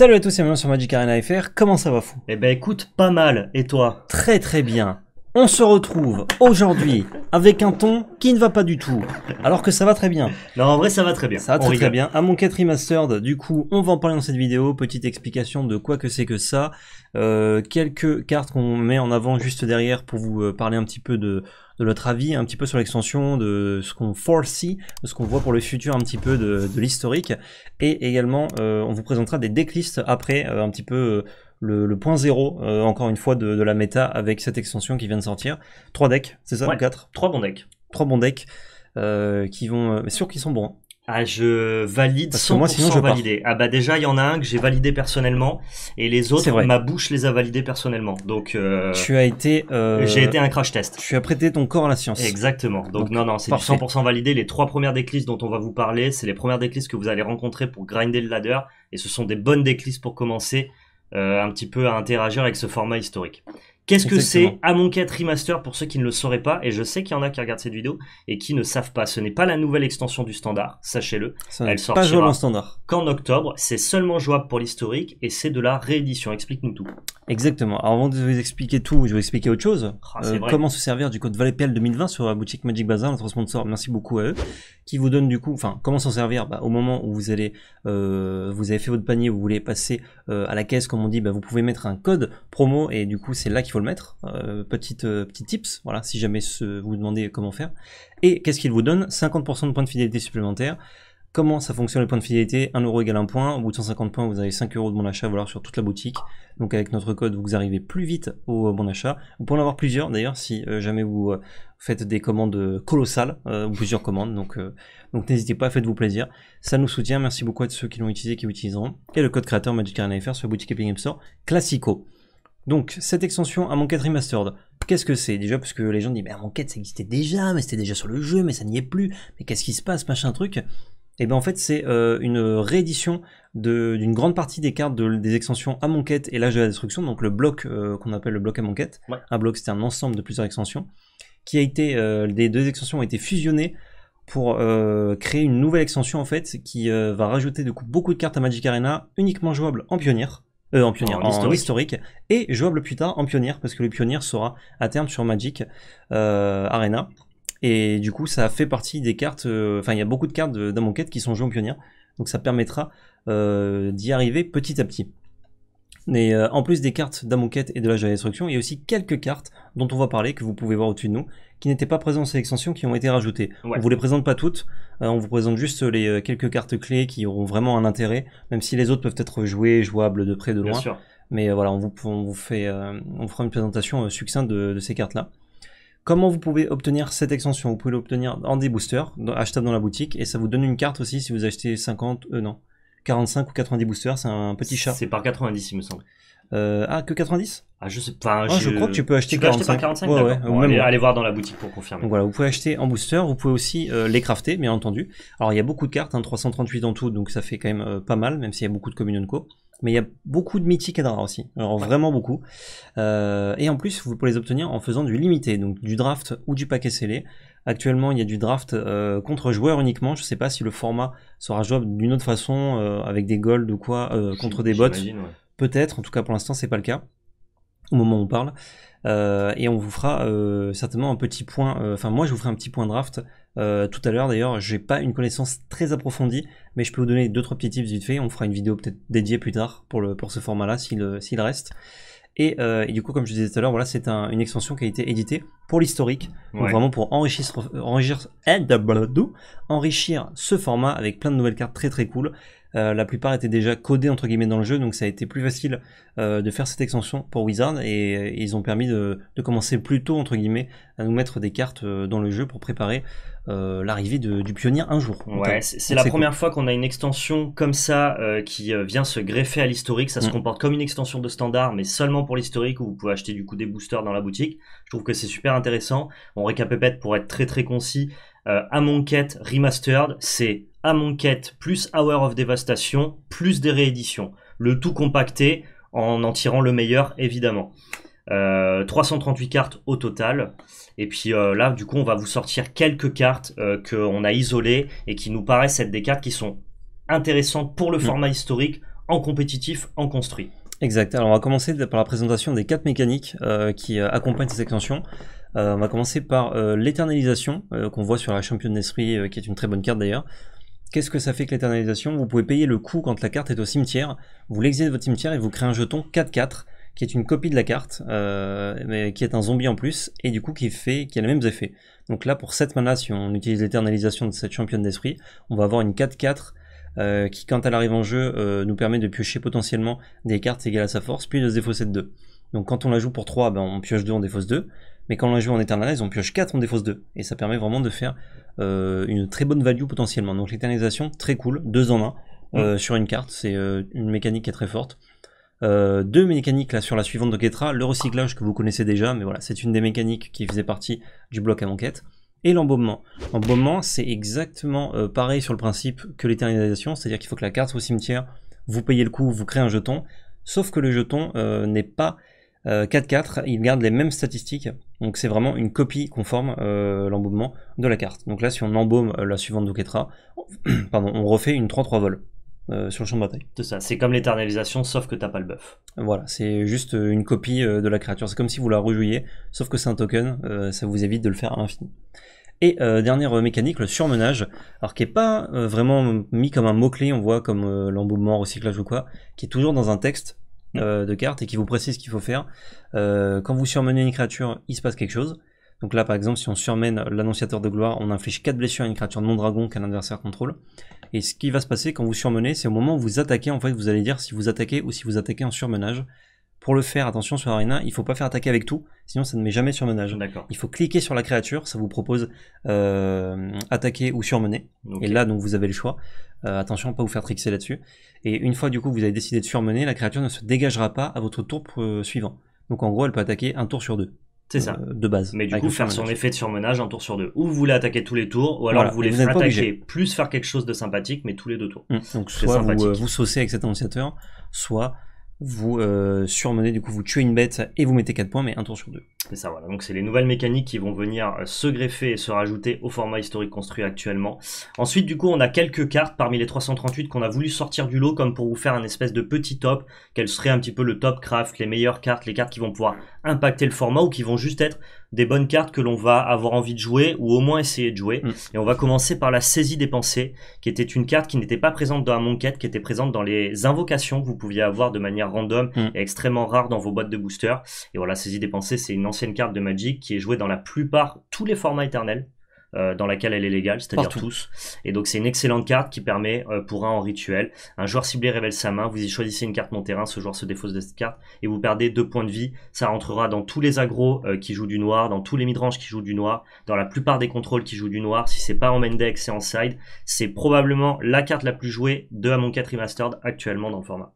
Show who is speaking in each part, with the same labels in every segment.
Speaker 1: Salut à tous c'est bienvenue sur Magic Arena FR, comment ça va fou
Speaker 2: Eh ben écoute, pas mal, et toi Très très bien. On se retrouve aujourd'hui avec un ton qui ne va pas du tout, alors que ça va très bien. Non, en vrai ça va très bien. Ça va très bien.
Speaker 1: À mon 4 remastered, du coup, on va en parler dans cette vidéo, petite explication de quoi que c'est que ça, euh, quelques cartes qu'on met en avant juste derrière pour vous euh, parler un petit peu de, de notre avis un petit peu sur l'extension, de ce qu'on foresee, de ce qu'on voit pour le futur un petit peu de, l'historique. Et également, euh, on vous présentera des decklists après, euh, un petit peu euh, le, point zéro, encore une fois, de, la méta avec cette extension qui vient de sortir. Trois decks, c'est ça quatre Trois
Speaker 2: bons decks. Trois bons decks. qui vont, mais sûr qu'ils sont bons. Hein. Ah, je valide sans moi, sinon, je validé. Ah bah déjà, il y en a un que j'ai validé personnellement et les autres, ma bouche les a validés personnellement. Donc euh, tu as été euh, j'ai été un crash test.
Speaker 1: Tu as prêté ton corps à la science. Exactement. Donc, non non, c'est 100%
Speaker 2: validé. Les trois premières déclisses dont on va vous parler, c'est les premières déclisses que vous allez rencontrer pour grinder le ladder et ce sont des bonnes déclisses pour commencer euh, un petit peu à interagir avec ce format historique. Qu'est-ce que c'est Amonkhet Remaster pour ceux qui ne le sauraient pas Et je sais qu'il y en a qui regardent cette vidéo et qui ne savent pas. Ce n'est pas la nouvelle extension du standard, sachez-le. Elle sortira pas jouable en standard. qu'en octobre. C'est seulement jouable pour l'historique et c'est de la réédition. Explique-nous tout.
Speaker 1: Exactement. avant de vous expliquer tout, je vais expliquer autre chose. Ah, euh, comment se servir du code ValetPL 2020 sur la euh, boutique Magic Bazaar, notre sponsor. Merci beaucoup à eux. Qui vous donne du coup, enfin, comment s'en servir bah, Au moment où vous allez, euh, vous avez fait votre panier, vous voulez passer à la caisse, comme on dit, bah, vous pouvez mettre un code promo et du coup, c'est là qu'il faut le mettre. petit euh, petite, euh, petit tips, voilà, si jamais vous vous demandez comment faire. Et qu'est-ce qu'il vous donne 50% de points de fidélité supplémentaires. Comment ça fonctionne les points de fidélité 1 euro égale un point. Au bout de 150 points, vous avez 5 euros de bon achat voilà sur toute la boutique. Donc avec notre code, vous arrivez plus vite au euh, bon achat Vous pouvez en avoir plusieurs d'ailleurs si jamais vous faites des commandes colossales, ou plusieurs commandes. Donc, donc n'hésitez pas, faites-vous plaisir. Ça nous soutient. Merci beaucoup à ceux qui l'ont utilisé, qui l'utiliseront. Et le code créateur MagicArena.fr sur la boutique Store Classico. Donc, cette extension à Monquette Remastered, qu'est-ce que c'est déjà Parce que les gens disent, mais Monquette, ça existait déjà, mais c'était déjà sur le jeu, mais ça n'y est plus, mais qu'est-ce qui se passe, machin truc et eh bien en fait c'est euh, une réédition d'une grande partie des cartes des extensions à Monquette et l'âge de la destruction, donc le bloc euh, qu'on appelle le bloc à mon Un bloc c'est un ensemble de plusieurs extensions qui a été, euh, Des les deux extensions ont été fusionnées pour créer une nouvelle extension en fait qui va rajouter beaucoup de cartes à Magic Arena uniquement jouables en pionnière. Euh, en pionnière, historique. et jouable plus tard en pionnière, parce que le pionnier sera à terme sur Magic euh, Arena. Et du coup, ça fait partie des cartes. Euh, enfin, il y a beaucoup de cartes dans mon quête qui sont jouées en pionnière. Donc ça permettra d'y arriver petit à petit. Mais euh, en plus des cartes d'Amonkhet et de la de la destruction, il y a aussi quelques cartes dont on va parler, que vous pouvez voir au-dessus de nous, qui n'étaient pas présentes dans ces extensions, qui ont été rajoutées. On vous les présente pas toutes, euh, on vous présente juste les euh, quelques cartes clés qui auront vraiment un intérêt, même si les autres peuvent être jouées, jouables de près, de loin. Mais voilà, on vous, fait, fera une présentation succincte de, ces cartes-là. Comment vous pouvez obtenir cette extension Vous pouvez l'obtenir en des boosters, achetables dans la boutique, et ça vous donne une carte aussi si vous achetez 50, eux non, 45 ou 90 boosters, c'est un petit chat. C'est par 90, il me semble. Euh, ah, que 90 Ah, je sais ah, je crois que tu peux acheter par ouais, Même allez, voir
Speaker 2: dans la boutique pour confirmer.
Speaker 1: voilà, vous pouvez acheter en booster, vous pouvez aussi euh, les crafter, bien entendu. Alors il y a beaucoup de cartes, 338 hein, en tout, donc ça fait quand même euh, pas mal, même s'il y a beaucoup de communion co. Mais il y a beaucoup de mythiques et de aussi. Alors vraiment beaucoup. et en plus, vous pouvez les obtenir en faisant du limité, donc du draft ou du paquet scellé. Actuellement, il y a du draft euh, contre joueurs uniquement. Je ne sais pas si le format sera jouable d'une autre façon, euh, avec des golds ou quoi, euh, contre des bots. Peut-être, en tout cas pour l'instant, c'est pas le cas, au moment où on parle. et on vous fera certainement un petit point, enfin moi je vous ferai un petit point draft tout à l'heure d'ailleurs. J'ai pas une connaissance très approfondie, mais je peux vous donner d'autres 3 petits tips vite fait. On fera une vidéo peut-être dédiée plus tard pour, le, pour ce format-là s'il reste. Euh, et, du coup, comme je disais tout à l'heure, voilà, c'est une extension qui a été éditée pour l'historique, Donc vraiment pour enrichir, enrichir ce format avec plein de nouvelles cartes très très cool. Euh, la plupart étaient déjà codés entre guillemets dans le jeu, donc ça a été plus facile euh, de faire cette extension pour Wizard et, ils ont permis de, commencer plus tôt entre guillemets à nous mettre des cartes euh, dans le jeu pour préparer l'arrivée du pionnier un jour. Ouais, c'est la première
Speaker 2: fois qu'on a une extension comme ça qui vient se greffer à l'historique. Ça se mm. comporte comme une extension de standard, mais seulement pour l'historique où vous pouvez acheter du coup des boosters dans la boutique. Je trouve que c'est super intéressant. On récapépète pour être très très concis. à mon remastered, c'est quête plus Hour of Devastation plus des rééditions. Le tout compacté en en tirant le meilleur évidemment. 338 euh, cartes au total. Et puis euh, là, du coup, on va vous sortir quelques cartes euh, qu'on a isolées et qui nous paraissent être des cartes qui sont intéressantes pour le mm. format historique, en compétitif, en construit. Exact. Alors on va commencer par la
Speaker 1: présentation des quatre mécaniques qui accompagnent ces extensions. on va commencer par l'éternalisation qu'on voit sur la championne d'esprit, qui est une très bonne carte d'ailleurs. Qu'est-ce que ça fait que l'éternalisation Vous pouvez payer le coût quand la carte est au cimetière. Vous l'exilez de votre cimetière et vous créez un jeton 4-4 qui est une copie de la carte, euh, mais qui est un zombie en plus, et du coup qui fait qui a les mêmes effets. Donc là, pour cette mana, si on utilise l'éternalisation de cette championne d'esprit, on va avoir une 4-4 euh, qui, quand elle arrive en jeu, euh, nous permet de piocher potentiellement des cartes égales à sa force, puis de se défausser de 2. Donc quand on la joue pour 3, ben, on pioche 2, on défausse 2. Mais quand on la joue en éternalise, on pioche 4, on défausse 2. Et ça permet vraiment de faire euh, une très bonne value potentiellement. Donc l'éternalisation, très cool, 2 en 1 euh, mm. sur une carte. C'est euh, une mécanique qui est très forte. deux mécaniques là sur la suivante de Ketra, le recyclage que vous connaissez déjà, mais voilà, c'est une des mécaniques qui faisait partie du bloc à enquête et l'embaumement. L'embaumement, c'est exactement pareil sur le principe que l'éternalisation, c'est-à-dire qu'il faut que la carte soit au cimetière, vous payez le coup, vous créez un jeton, sauf que le jeton n'est pas 4-4, euh, il garde les mêmes statistiques. Donc c'est vraiment une copie conforme, euh, l'embaumement, de la carte. Donc là, si on embaume euh, la suivante d'Oketra, pardon, on refait une 3-3 vol. sur le champ de bataille. C'est ça, c'est comme l'éternalisation, sauf que t'as pas le buff. Voilà, c'est juste une copie de la créature. C'est comme si vous la rejouiez, sauf que c'est un token, ça vous évite de le faire à l'infini. Et dernière mécanique, le surmenage, alors qui est pas vraiment mis comme un mot-clé, on voit comme l'embaumement, recyclage ou quoi, qui est toujours dans un texte euh, de cartes et qui vous précise ce qu'il faut faire. Euh, quand vous surmenez une créature, il se passe quelque chose. Donc là, par exemple, si on surmène l'annonciateur de gloire, on inflige 4 blessures à une créature non dragon qu'un adversaire contrôle. Et ce qui va se passer quand vous surmenez, c'est au moment où vous attaquez, en fait, vous allez dire si vous attaquez ou si vous attaquez en surmenage. Pour le faire, attention sur Arena, il faut pas faire attaquer avec tout, sinon ça ne met jamais surmenage. D'accord. Il faut cliquer sur la créature, ça vous propose euh, attaquer ou surmener. Et là, donc vous avez le choix. Euh, attention, pas vous faire trixer là-dessus. Et une fois du coup vous avez décidé de surmener, la créature ne se dégagera pas à votre tour euh, suivant. Donc en gros, elle peut attaquer un tour sur deux. C'est ça. De base. Mais du coup, faire son
Speaker 2: effet de surmenage un tour sur deux. Ou vous voulez attaquer tous les tours, ou alors vous voulez vous attaquer, plus faire quelque chose de sympathique, mais tous les deux tours. Mmh. Donc, soit vous,
Speaker 1: vous saucez avec cet annonciateur, soit vous euh, surmenez, du coup vous tuez
Speaker 2: une bête et vous mettez 4 points, mais un tour sur deux. C'est ça, voilà. Donc c'est les nouvelles mécaniques qui vont venir euh, se greffer et se rajouter au format historique construit actuellement. Ensuite, du coup, on a quelques cartes parmi les 338 qu'on a voulu sortir du lot, comme pour vous faire un espèce de petit top, quel serait un petit peu le top craft, les meilleures cartes, les cartes qui vont pouvoir impacter le format ou qui vont juste être des bonnes cartes que l'on va avoir envie de jouer ou au moins essayer de jouer. Mm. Et on va commencer par la saisie des pensées, qui était une carte qui n'était pas présente dans la monquette, qui était présente dans les invocations que vous pouviez avoir de manière random mm. et extrêmement rare dans vos boîtes de booster. Et voilà, saisie des pensées, c'est une ancienne carte de Magic qui est jouée dans la plupart, tous les formats éternels. Euh, dans laquelle elle est légale, c'est-à-dire tous. Et donc c'est une excellente carte qui permet euh, pour un en rituel, un joueur ciblé révèle sa main, vous y choisissez une carte mon terrain, ce joueur se défausse de cette carte et vous perdez deux points de vie. Ça rentrera dans tous les agros euh, qui jouent du noir, dans tous les midrange qui jouent du noir, dans la plupart des contrôles qui jouent du noir. Si c'est pas en main deck, c'est en side. C'est probablement la carte la plus jouée de Amon 4 Remastered actuellement dans le format.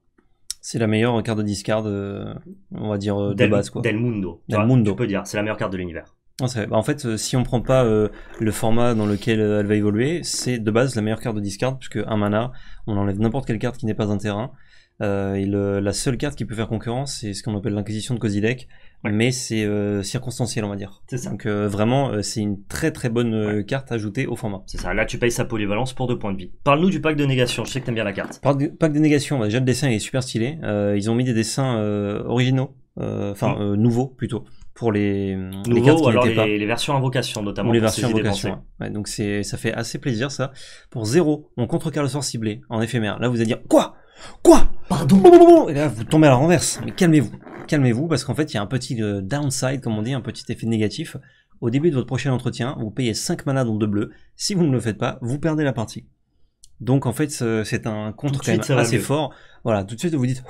Speaker 1: C'est la meilleure carte de discard, on va dire, de base. Quoi. Del Mundo. Del Mundo. Tu peux dire, c'est la meilleure carte de l'univers. Bah, en fait, euh, si on prend pas euh, le format dans lequel euh, elle va évoluer, c'est de base la meilleure carte de discard, puisque un mana, on enlève n'importe quelle carte qui n'est pas un terrain. la seule carte qui peut faire concurrence, c'est ce qu'on appelle l'inquisition de Kozilek, mais c'est circonstanciel, on va dire. Donc vraiment, c'est une très très
Speaker 2: bonne carte ajoutée au format. C'est ça, là tu payes sa polyvalence pour deux points de vie. Parle-nous du pack de négation, je sais que t'aimes bien la carte.
Speaker 1: pack de négation, bah, déjà le dessin est super stylé. ils ont mis des dessins originaux, enfin nouveaux plutôt pour les, les cartes qui alors les,
Speaker 2: versions invocation notamment. Ou les versions invocation.
Speaker 1: Ouais, donc c'est, ça fait assez plaisir ça. Pour zéro on contrecarre le sort ciblé en éphémère. Là vous allez dire quoi Quoi Pardon Et là vous tombez à la renverse. Mais calmez-vous. Calmez-vous parce qu'en fait il y a un petit euh, downside comme on dit, un petit effet négatif. Au début de votre prochain entretien, vous payez 5 manas dont 2 bleus. Si vous ne le faites pas, vous perdez la partie. Donc en fait c'est un contre assez fort. Voilà, tout de suite vous dites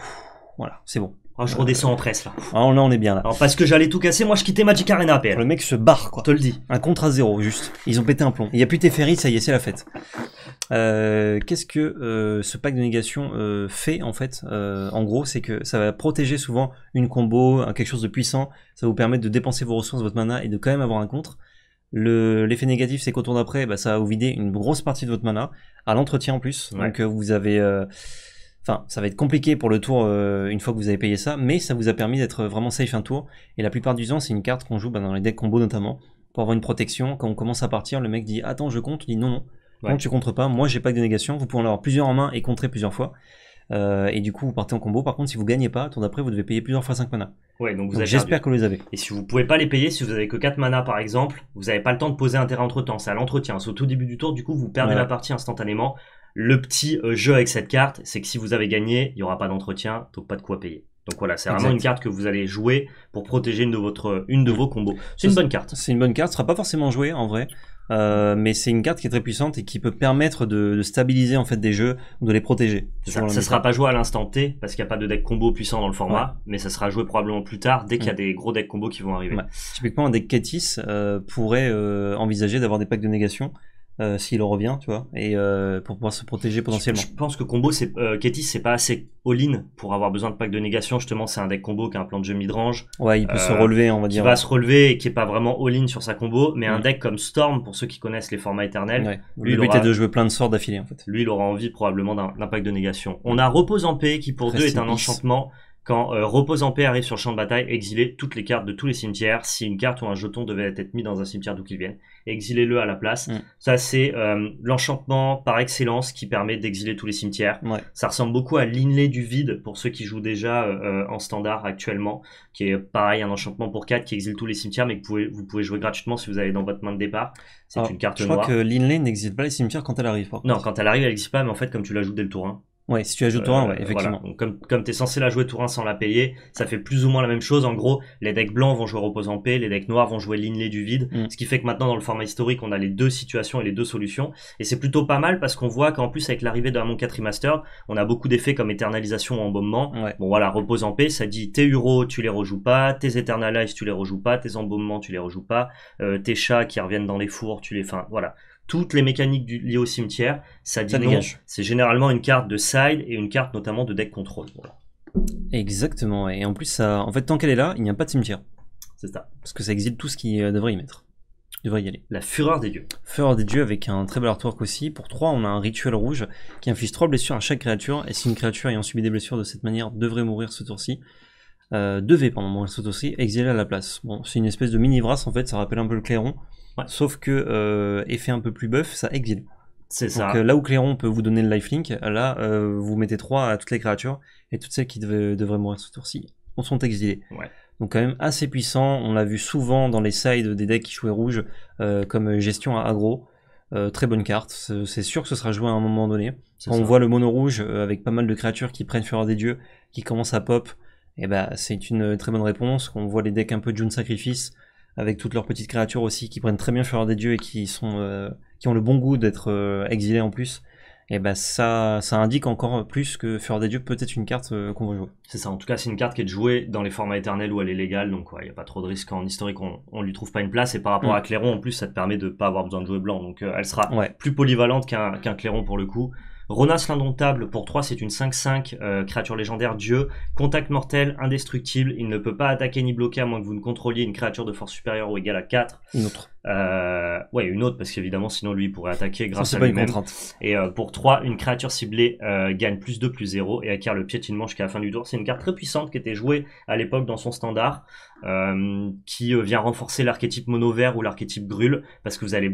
Speaker 1: voilà, c'est bon, Oh je redescends en presse là. Ah, là, on est bien là. parce que j'allais tout casser, moi je quittais Magic Arena, Le mec se barre quoi. Te le dis. Un contre à zéro, juste. Ils ont pété un plomb. Il n'y a plus Teferi, ça y est, c'est la fête. Euh, qu'est-ce que euh, ce pack de négation euh, fait en fait En gros, c'est que ça va protéger souvent une combo, quelque chose de puissant. Ça vous permet de dépenser vos ressources, votre mana et de quand même avoir un contre. L'effet négatif, c'est qu'au tour d'après, bah, ça va vous vider une grosse partie de votre mana, à l'entretien en plus. Donc vous avez Enfin, ça va être compliqué pour le tour euh, une fois que vous avez payé ça, mais ça vous a permis d'être euh, vraiment safe un tour. Et la plupart du temps, c'est une carte qu'on joue bah, dans les decks combo notamment, pour avoir une protection. Quand on commence à partir, le mec dit Attends, je compte. Il dit Non, non, ouais. tu comptes pas. Moi, j'ai pas de négation. Vous pouvez en avoir plusieurs en main et contrer plusieurs fois. Euh, et du coup, vous partez en combo. Par contre, si vous gagnez pas, tour d'après, vous devez payer plusieurs fois 5 mana.
Speaker 2: Ouais, donc, j'espère que vous les avez. Et si vous pouvez pas les payer, si vous avez que 4 mana par exemple, vous n'avez pas le temps de poser un terrain entre temps. C'est à l'entretien, c'est au tout début du tour. Du coup, vous perdez la partie instantanément. Le petit euh, jeu avec cette carte, c'est que si vous avez gagné, il n'y aura pas d'entretien, donc pas de quoi payer. Donc voilà, c'est vraiment une carte que vous allez jouer pour protéger une de, votre, une de vos combos. C'est une bonne carte. C'est une bonne carte, ce sera pas forcément joué en vrai.
Speaker 1: Euh, mais c'est une carte qui est très puissante et qui peut permettre de, stabiliser en fait des jeux, de les protéger. Ça, ne sera pas
Speaker 2: joué à l'instant T parce qu'il n'y a pas de deck combo puissant dans le format, mais ça sera joué probablement plus tard dès qu'il y a des gros decks combo qui vont arriver.
Speaker 1: Typiquement, un deck Ketis euh, pourrait envisager
Speaker 2: d'avoir des packs de négation euh, s'il en revient, tu vois, et euh, pour pouvoir se protéger potentiellement. Je, pense que combo, c'est euh, c'est pas assez all-in pour avoir besoin de pack de négation. Justement, c'est un deck combo qui a un plan de jeu midrange. Ouais, il peut se euh, relever, on va dire. Qui va se relever et qui est pas vraiment all-in sur sa combo, mais un mm. deck comme Storm, pour ceux qui connaissent les formats éternels. Lui, le but de jouer
Speaker 1: plein de sorts d'affilée, en
Speaker 2: fait. Lui, il aura envie probablement d'un pack de négation. On a Repose en paix, qui pour deux est un enchantement quand euh, Repose en paix arrive sur le champ de bataille, exilez toutes les cartes de tous les cimetières. Si une carte ou un jeton devait être mis dans un cimetière d'où qu'il vienne, exilez-le à la place. Mm. Ça, c'est euh, l'enchantement par excellence qui permet d'exiler tous les cimetières. Ça ressemble beaucoup à l'inlay du vide pour ceux qui jouent déjà euh, euh, en standard actuellement, qui est pareil, un enchantement pour 4 qui exile tous les cimetières, mais que vous pouvez, vous pouvez jouer gratuitement si vous avez dans votre main de départ. C'est ah, une carte je noire. Je crois que l'inlay n'exile pas les cimetières quand elle arrive. non, quand elle arrive, elle n'exile pas, mais en fait, comme tu l'ajoutes dès le tour 1. Hein.
Speaker 1: Ouais, si tu ajoutes joues euh, effectivement.
Speaker 2: comme, comme tu es censé la jouer tour 1 sans la payer, ça fait plus ou moins la même chose. En gros, les decks blancs vont jouer repose en paix, les decks noirs vont jouer l'inlay du vide. Mm. Ce qui fait que maintenant, dans le format historique, on a les deux situations et les deux solutions. Et c'est plutôt pas mal parce qu'on voit qu'en plus, avec l'arrivée de mon 4 Remaster, on a beaucoup d'effets comme éternalisation ou embaumement. Bon voilà, repose en paix, ça dit tes Uro, tu les rejoues pas, tes Eternalize, tu les rejoues pas, tes embaumements, tu les rejoues pas, euh, tes chats qui reviennent dans les fours, tu les. Enfin, voilà toutes les mécaniques du, liées au cimetière, ça dit C'est généralement une carte de side et une carte notamment de deck contrôle. Exactement. Et en plus, ça, en fait, tant qu'elle
Speaker 1: est là, il n'y a pas de cimetière. C'est ça. Parce que ça exile tout ce qui euh, devrait y mettre. devrait y aller. La fureur des dieux. Fureur des dieux avec un très bel artwork aussi. Pour 3, on a un rituel rouge qui inflige 3 blessures à chaque créature. Et si une créature ayant subi des blessures de cette manière devrait mourir ce tour-ci, euh, devait, pendant mourir ce tour-ci, exiler à la place. Bon, c'est une espèce de mini-brasse en fait, ça rappelle un peu le clairon. Sauf que euh, effet un peu plus buff, ça exile. C'est ça. Euh, là où Clairon peut vous donner le lifelink, là euh, vous mettez 3 à toutes les créatures et toutes celles qui devraient mourir ce tour-ci on sont exilées. Donc quand même assez puissant, on l'a vu souvent dans les sides des decks qui jouaient rouge comme gestion à aggro. très bonne carte, c'est sûr que ce sera joué à un moment donné. Quand on voit le mono rouge avec pas mal de créatures qui prennent Fureur des Dieux, qui commencent à pop, et eh ben, bah, c'est une très bonne réponse. On voit les decks un peu de June Sacrifice, avec toutes leurs petites créatures aussi qui prennent très bien Fureur des Dieux et qui sont euh, qui ont le bon goût d'être euh, exilés en plus, et ben ça ça indique encore plus que Fureur des Dieux peut être une carte euh, qu'on
Speaker 2: veut jouer. C'est ça. En tout cas, c'est une carte qui est jouée dans les formats éternels où elle est légale, donc il y n'y a pas trop de risque en historique, on, on lui trouve pas une place. Et par rapport mm. à Clairon, en plus, ça te permet de pas avoir besoin de jouer blanc, donc elle sera plus polyvalente qu'un qu'un Clairon pour le coup. Ronas l'Indomptable, pour 3, c'est une 5-5, euh, créature légendaire, dieu. Contact mortel, indestructible. Il ne peut pas attaquer ni bloquer à moins que vous ne contrôliez une créature de force supérieure ou égale à 4. Une autre. Euh, ouais, une autre, parce qu'évidemment, sinon lui, il pourrait attaquer grâce à une contrainte. Et euh, pour 3, une créature ciblée gagne plus 2, plus 0 et acquiert le piétinement jusqu'à la fin du tour. C'est une carte très puissante qui était jouée à l'époque dans son standard. Euh, qui euh, vient renforcer l'archétype mono vert ou l'archétype grul parce que vous allez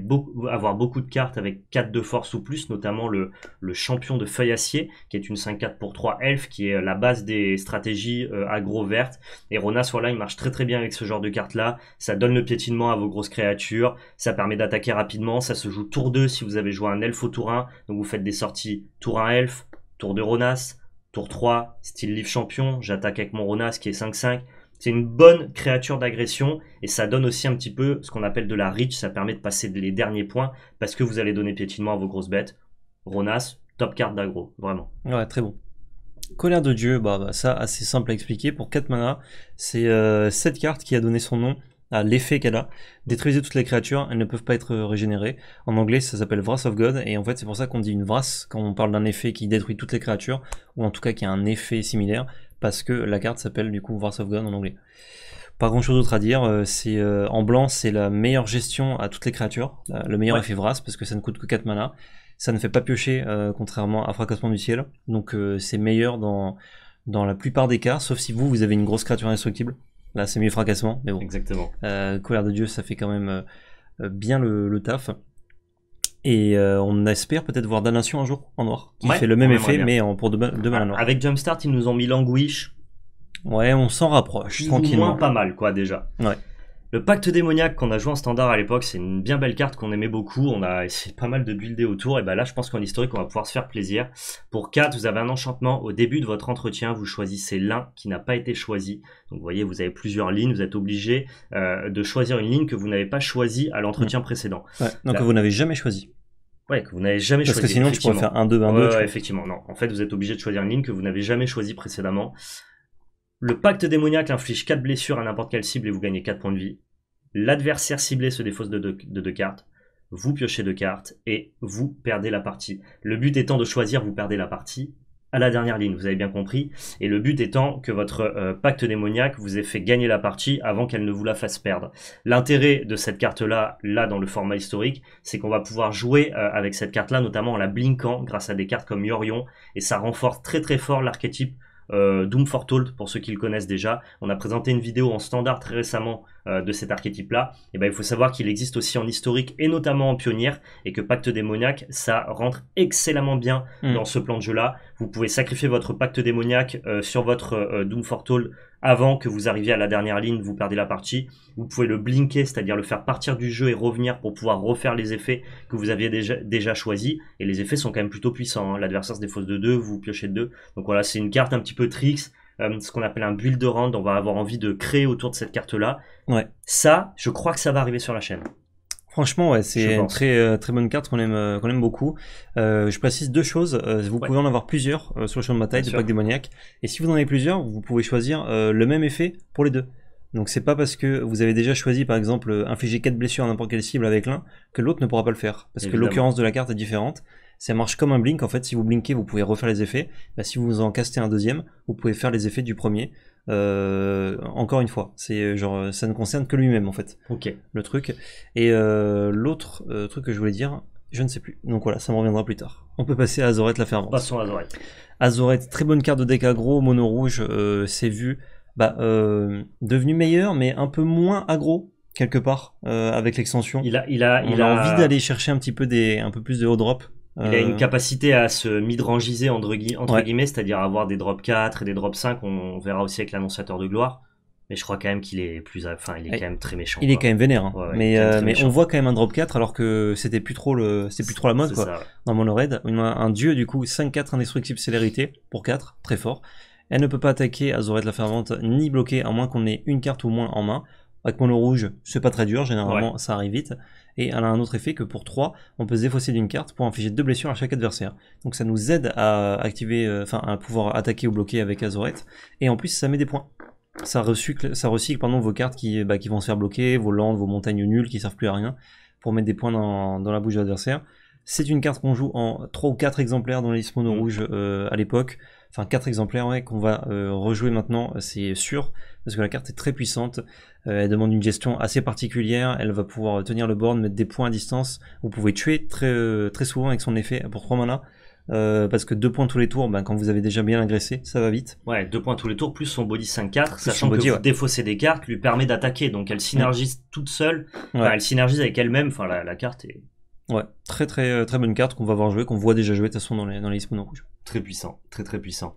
Speaker 2: avoir beaucoup de cartes avec 4 de force ou plus, notamment le, champion de feuille acier qui est une 5-4 pour 3 elf qui est la base des stratégies euh, agro vertes et Ronas, voilà, il marche très très bien avec ce genre de cartes là, ça donne le piétinement à vos grosses créatures, ça permet d'attaquer rapidement, ça se joue tour 2 si vous avez joué un elf au tour 1, donc vous faites des sorties tour 1 elf, tour 2 Ronas, tour 3 style livre champion, j'attaque avec mon Ronas qui est 5-5 c'est une bonne créature d'agression et ça donne aussi un petit peu ce qu'on appelle de la reach. Ça permet de passer les derniers points parce que vous allez donner piétinement à vos grosses bêtes. Ronas, top carte d'agro, vraiment.
Speaker 1: Ouais, très bon. Colère de Dieu, bah, bah ça assez simple à expliquer. Pour 4 mana, c'est cette euh, carte qui a donné son nom à l'effet qu'elle a. Détruisez toutes les créatures, elles ne peuvent pas être euh, régénérées. En anglais, ça s'appelle Wrath of God, et en fait, c'est pour ça qu'on dit une Wrath quand on parle d'un effet qui détruit toutes les créatures, ou en tout cas qui a un effet similaire parce que la carte s'appelle du coup Wars of Gun en anglais. Pas grand chose d'autre à dire, euh, c'est euh, en blanc c'est la meilleure gestion à toutes les créatures, le meilleur effet Vras parce que ça ne coûte que 4 mana, ça ne fait pas piocher euh, contrairement à Fracassement du Ciel, donc c'est meilleur dans, dans la plupart des cas, sauf si vous vous avez une grosse créature indestructible, là c'est mieux fracassement, mais bon. Exactement. colère de Dieu ça fait quand même bien le taf. Et euh, on espère peut-être voir Danation un jour en noir. Qui fait le même effet, mais
Speaker 2: pour demain, Avec Jumpstart, ils nous ont mis Languish. Ouais, on s'en rapproche, tranquillement. Moins pas mal, quoi, déjà. Ouais. Le pacte démoniaque qu'on a joué en standard à l'époque, c'est une bien belle carte qu'on aimait beaucoup. On a essayé pas mal de builder autour. Et bah là, je pense qu'en historique, on va pouvoir se faire plaisir. Pour 4, vous avez un enchantement. Au début de votre entretien, vous choisissez l'un qui n'a pas été choisi. Donc vous voyez, vous avez plusieurs lignes. Vous êtes obligé euh, de choisir une ligne que vous n'avez pas choisie à l'entretien précédent. Ouais, donc que vous
Speaker 1: n'avez jamais choisi.
Speaker 2: Ouais, que vous n'avez jamais choisi. Parce que sinon, tu pourrais faire un 2, un 2. effectivement, non. En fait, vous êtes obligé de choisir une ligne que vous n'avez jamais choisie précédemment. Le pacte démoniaque inflige 4 blessures à n'importe quelle cible et vous gagnez 4 points de vie. L'adversaire ciblé se défausse de 2 cartes. Vous piochez 2 cartes et vous perdez la partie. Le but étant de choisir vous perdez la partie à la dernière ligne, vous avez bien compris. Et le but étant que votre euh, pacte démoniaque vous ait fait gagner la partie avant qu'elle ne vous la fasse perdre. L'intérêt de cette carte-là, là dans le format historique, c'est qu'on va pouvoir jouer euh, avec cette carte-là, notamment en la blinkant grâce à des cartes comme Yorion. Et ça renforce très très fort l'archétype euh, Doom Foretold, pour ceux qui le connaissent déjà. On a présenté une vidéo en standard très récemment euh, de cet archétype-là, et eh ben, il faut savoir qu'il existe aussi en historique et notamment en pionnière, et que pacte démoniaque, ça rentre excellemment bien hmm. dans ce plan de jeu-là. Vous pouvez sacrifier votre pacte démoniaque euh, sur votre euh, Doom avant que vous arriviez à la dernière ligne, vous perdez la partie. Vous pouvez le blinker, c'est-à-dire le faire partir du jeu et revenir pour pouvoir refaire les effets que vous aviez déjà, déjà choisis. Et les effets sont quand même plutôt puissants. Hein. L'adversaire se défausse de 2, vous piochez de 2. Donc voilà, c'est une carte un petit peu tricks euh, ce qu'on appelle un build rand, on va avoir envie de créer autour de cette carte-là. Ouais. Ça, je crois que ça va arriver sur la chaîne.
Speaker 1: Franchement, ouais, c'est une très, euh, très bonne carte qu'on aime, euh, aime beaucoup. je précise deux choses. vous pouvez en avoir plusieurs sur le champ de bataille du démoniaque. Et si vous en avez plusieurs, vous pouvez choisir le même effet pour les deux. Donc c'est pas parce que vous avez déjà choisi par exemple euh, infliger 4 blessures à n'importe quelle cible avec l'un que l'autre ne pourra pas le faire. Parce que l'occurrence de la carte est différente. Ça marche comme un blink en fait. Si vous blinkez, vous pouvez refaire les effets. Bah, si vous en castez un deuxième, vous pouvez faire les effets du premier. Euh, encore une fois, c'est euh, genre ça ne concerne que lui-même en fait. Ok. Le truc. Et l'autre truc que je voulais dire, je ne sais plus. Donc voilà, ça me reviendra plus tard. On peut passer à Azoret la Ferme. Passons à Azoreth. très bonne carte de deck aggro, mono rouge, c'est vu bah, euh, devenu meilleur, mais un peu moins agro quelque part
Speaker 2: euh, avec l'extension. Il a, il a, il a, envie d'aller chercher un petit peu des, un peu plus de haut drop. Il a une euh, capacité à se midrangiser entre, guillemets, c'est-à-dire avoir des drops 4 et des drops 5. On, verra aussi avec l'annonciateur de gloire. Mais je crois quand même qu'il est plus, enfin, il est quand même très méchant. Il est quand même vénère. Hein. mais, mais on voit
Speaker 1: quand même un drop 4 alors que c'était plus trop le, plus trop la mode quoi. Dans mon Raid. un dieu du coup 5-4 indestructible célérité pour 4, très fort. Elle ne peut pas attaquer Azorette la Fervente ni bloquer, à moins qu'on ait une carte ou moins en main. Avec Mono Rouge, c'est pas très dur, généralement ça arrive vite. Et elle a un autre effet que pour 3, on peut se défausser d'une carte pour infliger deux blessures à chaque adversaire. Donc ça nous aide à activer, euh, enfin pouvoir attaquer ou bloquer avec Azorette. Et en plus ça met des points. Ça recycle, ça recycle vos cartes bah, qui, vont se faire bloquer, vos landes, vos montagnes nulles qui servent plus à rien, pour mettre des points dans, la bouche de l'adversaire. C'est une carte qu'on joue en 3 ou 4 exemplaires dans les listes mono mm. rouges euh, à l'époque enfin quatre exemplaires qu'on va euh, rejouer maintenant, c'est sûr, parce que la carte est très puissante, euh, elle demande une gestion assez particulière, elle va pouvoir tenir le board, mettre des points à distance, vous pouvez tuer très, euh, très souvent avec son effet pour 3 mana, parce que 2 points tous les tours, ben,
Speaker 2: quand vous avez déjà bien agressé, ça va vite. Ouais, 2 points tous les tours, plus son body 5-4, sachant que défausser des cartes lui permet d'attaquer, donc elle synergise toute seule, elle synergise avec elle-même, enfin la, carte est
Speaker 1: Ouais, très très euh, très bonne carte qu'on va voir jouer, qu'on voit déjà jouer de toute façon dans les, dans les rouge. Très puissant,
Speaker 2: très très puissant.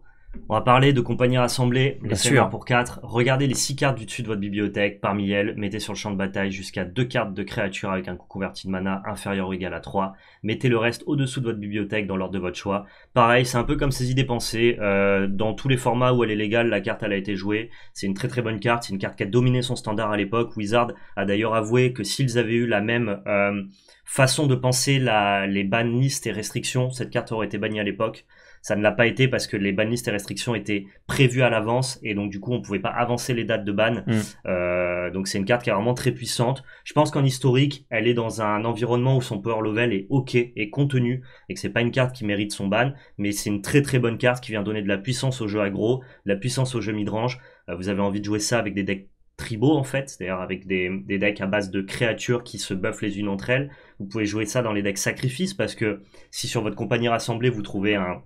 Speaker 2: On va parler de compagnie rassemblée, bien sûr. pour 4. Regardez les 6 cartes du dessus de votre bibliothèque. Parmi elles, mettez sur le champ de bataille jusqu'à 2 cartes de créatures avec un coût converti de mana inférieur ou égal à 3. Mettez le reste au-dessous de votre bibliothèque dans l'ordre de votre choix. Pareil, c'est un peu comme ces idées pensées. Euh, dans tous les formats où elle est légale, la carte elle a été jouée. C'est une très très bonne carte. C'est une carte qui a dominé son standard à l'époque. Wizard a d'ailleurs avoué que s'ils avaient eu la même... Euh, façon de penser la, les listes et restrictions. Cette carte aurait été bannie à l'époque. Ça ne l'a pas été parce que les listes et restrictions étaient prévues à l'avance et donc du coup on ne pouvait pas avancer les dates de ban. Mm. Euh, donc c'est une carte qui est vraiment très puissante. Je pense qu'en historique, elle est dans un environnement où son power level est ok et contenu et que c'est pas une carte qui mérite son ban, mais c'est une très très bonne carte qui vient donner de la puissance au jeu aggro, de la puissance au jeu midrange. Euh, vous avez envie de jouer ça avec des decks tribo en fait, c'est-à-dire avec des, decks à base de créatures qui se buffent les unes entre elles. Vous pouvez jouer ça dans les decks sacrifices parce que si sur votre compagnie rassemblée vous trouvez un,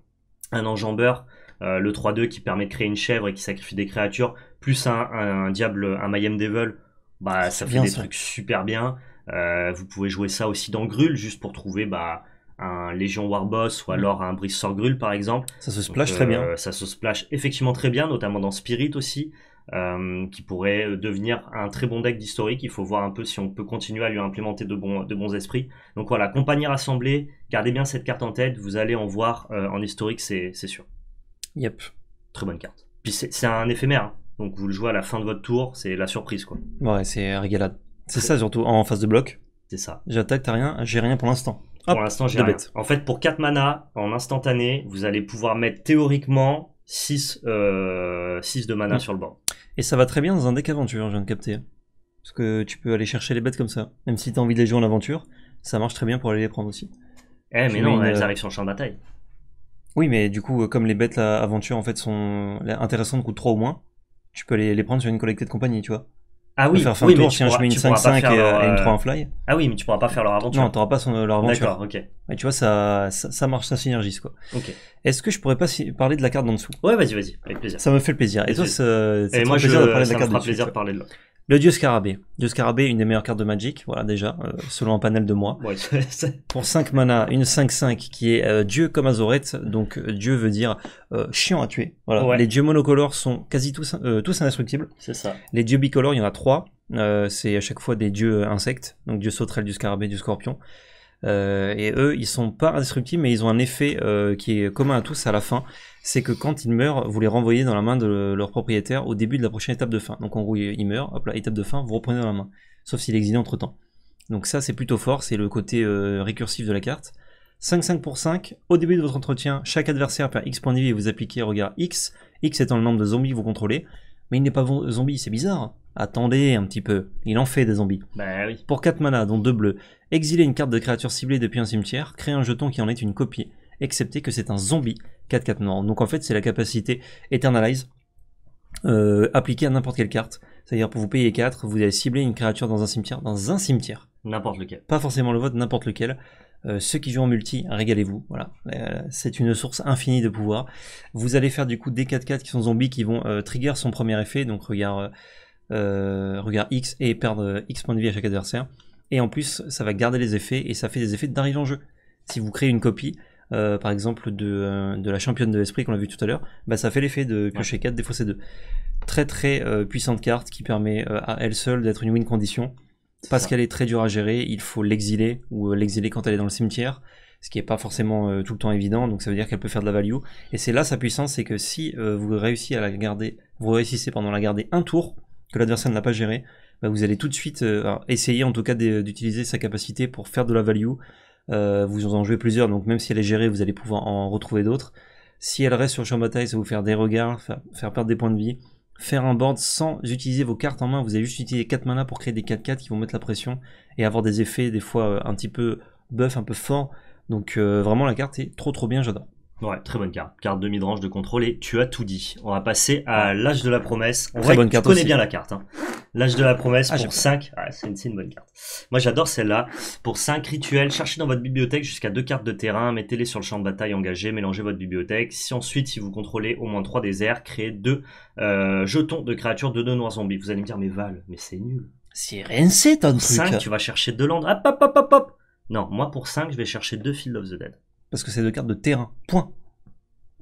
Speaker 2: enjambeur, euh, le 3-2 qui permet de créer une chèvre et qui sacrifie des créatures, plus un, diable, un Mayhem Devil, bah ça fait des trucs super bien. Euh, vous pouvez jouer ça aussi dans Grul juste pour trouver bah un Légion Warboss ou mm. alors un Brise Sorgrul par exemple. Ça se splash très euh, bien. Ça se splash effectivement très bien, notamment dans Spirit aussi euh, qui pourrait devenir un très bon deck d'historique. Il faut voir un peu si on peut continuer à lui implémenter de bons, de bons esprits. Donc voilà, compagnie rassemblée, gardez bien cette carte en tête, vous allez en voir euh, en historique, c'est sûr. Yep. Très bonne carte. Puis c'est un éphémère, hein. donc vous le jouez à la fin de votre tour, c'est la surprise quoi. Ouais, c'est régalade. C'est ça surtout, en phase de bloc. C'est ça.
Speaker 1: J'attaque, t'as rien, j'ai rien pour l'instant.
Speaker 2: Pour l'instant, j'ai rien. Bête. En fait, pour 4 mana, en instantané, vous allez pouvoir mettre théoriquement 6, euh, 6 de mana mm. sur le bord.
Speaker 1: Et ça va très bien dans un deck aventure, je viens de capter. Parce que tu peux aller chercher les bêtes comme ça. Même si t'as envie de les jouer en aventure, ça marche très bien pour aller les prendre aussi. Eh, mais non, elles euh, arrivent
Speaker 2: sur le champ de bataille.
Speaker 1: Oui, mais du coup, euh, comme les bêtes aventure en fait sont intéressantes, coûtent 3 ou moins, tu peux les, les prendre sur une collectée de compagnie, tu vois.
Speaker 2: Ah oui, faire oui tour, mais tu pourras, je mets une 5-5 et, et, une 3 euh, en fly. Ah oui mais tu pourras pas faire leur aventure. Non, tu n'auras pas son, leur aventure. D'accord, ok.
Speaker 1: Et tu vois, ça, ça, ça marche, ça synergise quoi. Ok. Est-ce que je pourrais pas parler de la carte d'en dessous Ouais, vas-y, vas-y, avec plaisir. Ça me fait le plaisir. Et toi, ça, et moi, je, plaisir de parler de la carte me fera plaisir de parler de le dieu scarabée. Dieu scarabée, une des meilleures cartes de Magic, voilà déjà, euh, selon un panel de moi. Pour 5 mana, une 5-5 qui est euh, dieu comme Azoret, donc euh, dieu veut dire chiant à tuer. Voilà. Les dieux monocolores sont quasi tous, tous indestructibles. C'est ça. Les dieux bicolores, il y en a 3. c'est à chaque fois des dieux insectes, donc dieu sauterelle, du scarabée, du scorpion. et eux, ils sont pas indestructibles, mais ils ont un effet qui est commun à tous à la fin c'est que quand ils meurent, vous les renvoyez dans la main de leur propriétaire au début de la prochaine étape de fin. Donc en gros, il meurt, hop là, étape de fin, vous reprenez dans la main. Sauf s'il est exilé entre temps. Donc ça, c'est plutôt fort, c'est le côté euh, récursif de la carte. 5-5 pour 5, au début de votre entretien, chaque adversaire perd X points de vie et vous appliquez regard X, X étant le nombre de zombies que vous contrôlez. Mais il n'est pas zombie, c'est bizarre. Hein. Attendez un petit peu, il en fait des zombies. Bah oui. Pour 4 mana, dont 2 bleus, exiler une carte de créature ciblée depuis un cimetière, créer un jeton qui en est une copie, excepté que c'est un zombie 4 4 Donc en fait, c'est la capacité Eternalize euh, appliquée à n'importe quelle carte. C'est-à-dire pour vous payer 4, vous allez cibler une créature dans un cimetière, dans un cimetière. N'importe lequel. Pas forcément le vote, n'importe lequel. Euh, ceux qui jouent en multi, régalez-vous. Voilà, euh, c'est une source infinie de pouvoir. Vous allez faire du coup des 4-4 qui sont zombies qui vont trigger son premier effet, donc regard, regard X et perdre X points de vie à chaque adversaire. Et en plus, ça va garder les effets et ça fait des effets d'arrivée en jeu. Si vous créez une copie, euh, par exemple, euh, de, la championne de l'esprit qu'on a vu tout à l'heure, bah, ça fait l'effet de piocher 4, c'est 2. Très très euh, puissante carte qui permet à elle seule d'être une win condition. Parce qu'elle est très dure à gérer, il faut l'exiler ou l'exiler quand elle est dans le cimetière, ce qui n'est pas forcément tout le temps évident, donc ça veut dire qu'elle peut faire de la value. Et c'est là sa puissance, c'est que si vous réussissez à la garder, vous réussissez pendant la garder un tour, que l'adversaire ne l'a pas géré, bah, vous allez tout de suite essayer en tout cas d'utiliser sa capacité pour faire de la value, euh, vous en jouez plusieurs, donc même si elle est gérée, vous allez pouvoir en retrouver d'autres. Si elle reste sur le champ de bataille, ça va vous faire des regards, faire, perdre des points de vie faire un board sans utiliser vos cartes en main. Vous allez juste utiliser 4 manas pour créer des 4-4 qui vont mettre la pression et avoir des effets des fois euh, un petit peu buff, un peu fort. Donc euh,
Speaker 2: vraiment la carte est trop trop bien, j'adore. Ouais, très bonne carte. Carte de midrange de contrôler. tu as tout dit. On va passer à l'âge de la promesse. On tu connais bien la carte. Hein. L'âge de la promesse ah, pour 5. c'est une, bonne carte. Moi j'adore celle-là. Pour 5 rituels, cherchez dans votre bibliothèque jusqu'à 2 cartes de terrain, mettez-les sur le champ de bataille engagé, mélangez votre bibliothèque. Si ensuite, si vous contrôlez au moins 3 déserts, créez 2 euh, jetons de créatures de 2 noirs zombies. Vous allez me dire, mais Val, mais c'est nul. C'est rien
Speaker 1: c'est ton truc. 5, tu
Speaker 2: vas chercher 2 landes. Hop, hop, hop, hop, hop. Non, moi pour 5, je vais chercher 2 Field of the Dead. Parce que c'est deux cartes de terrain. Point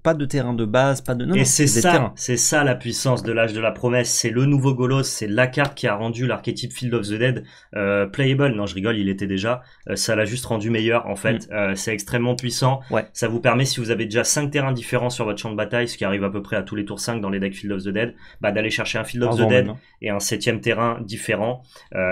Speaker 2: pas de terrain de base, pas de. Non, et c'est ça, c'est ça la puissance de l'âge de la promesse. C'est le nouveau Golos, c'est la carte qui a rendu l'archétype Field of the Dead euh, playable. Non, je rigole, il était déjà. Euh, ça l'a juste rendu meilleur en fait. Mm. Euh, c'est extrêmement puissant. Ça vous permet, si vous avez déjà cinq terrains différents sur votre champ de bataille, ce qui arrive à peu près à tous les tours 5 dans les decks Field of the Dead, bah, d'aller chercher un Field of the Dead et un septième terrain différent.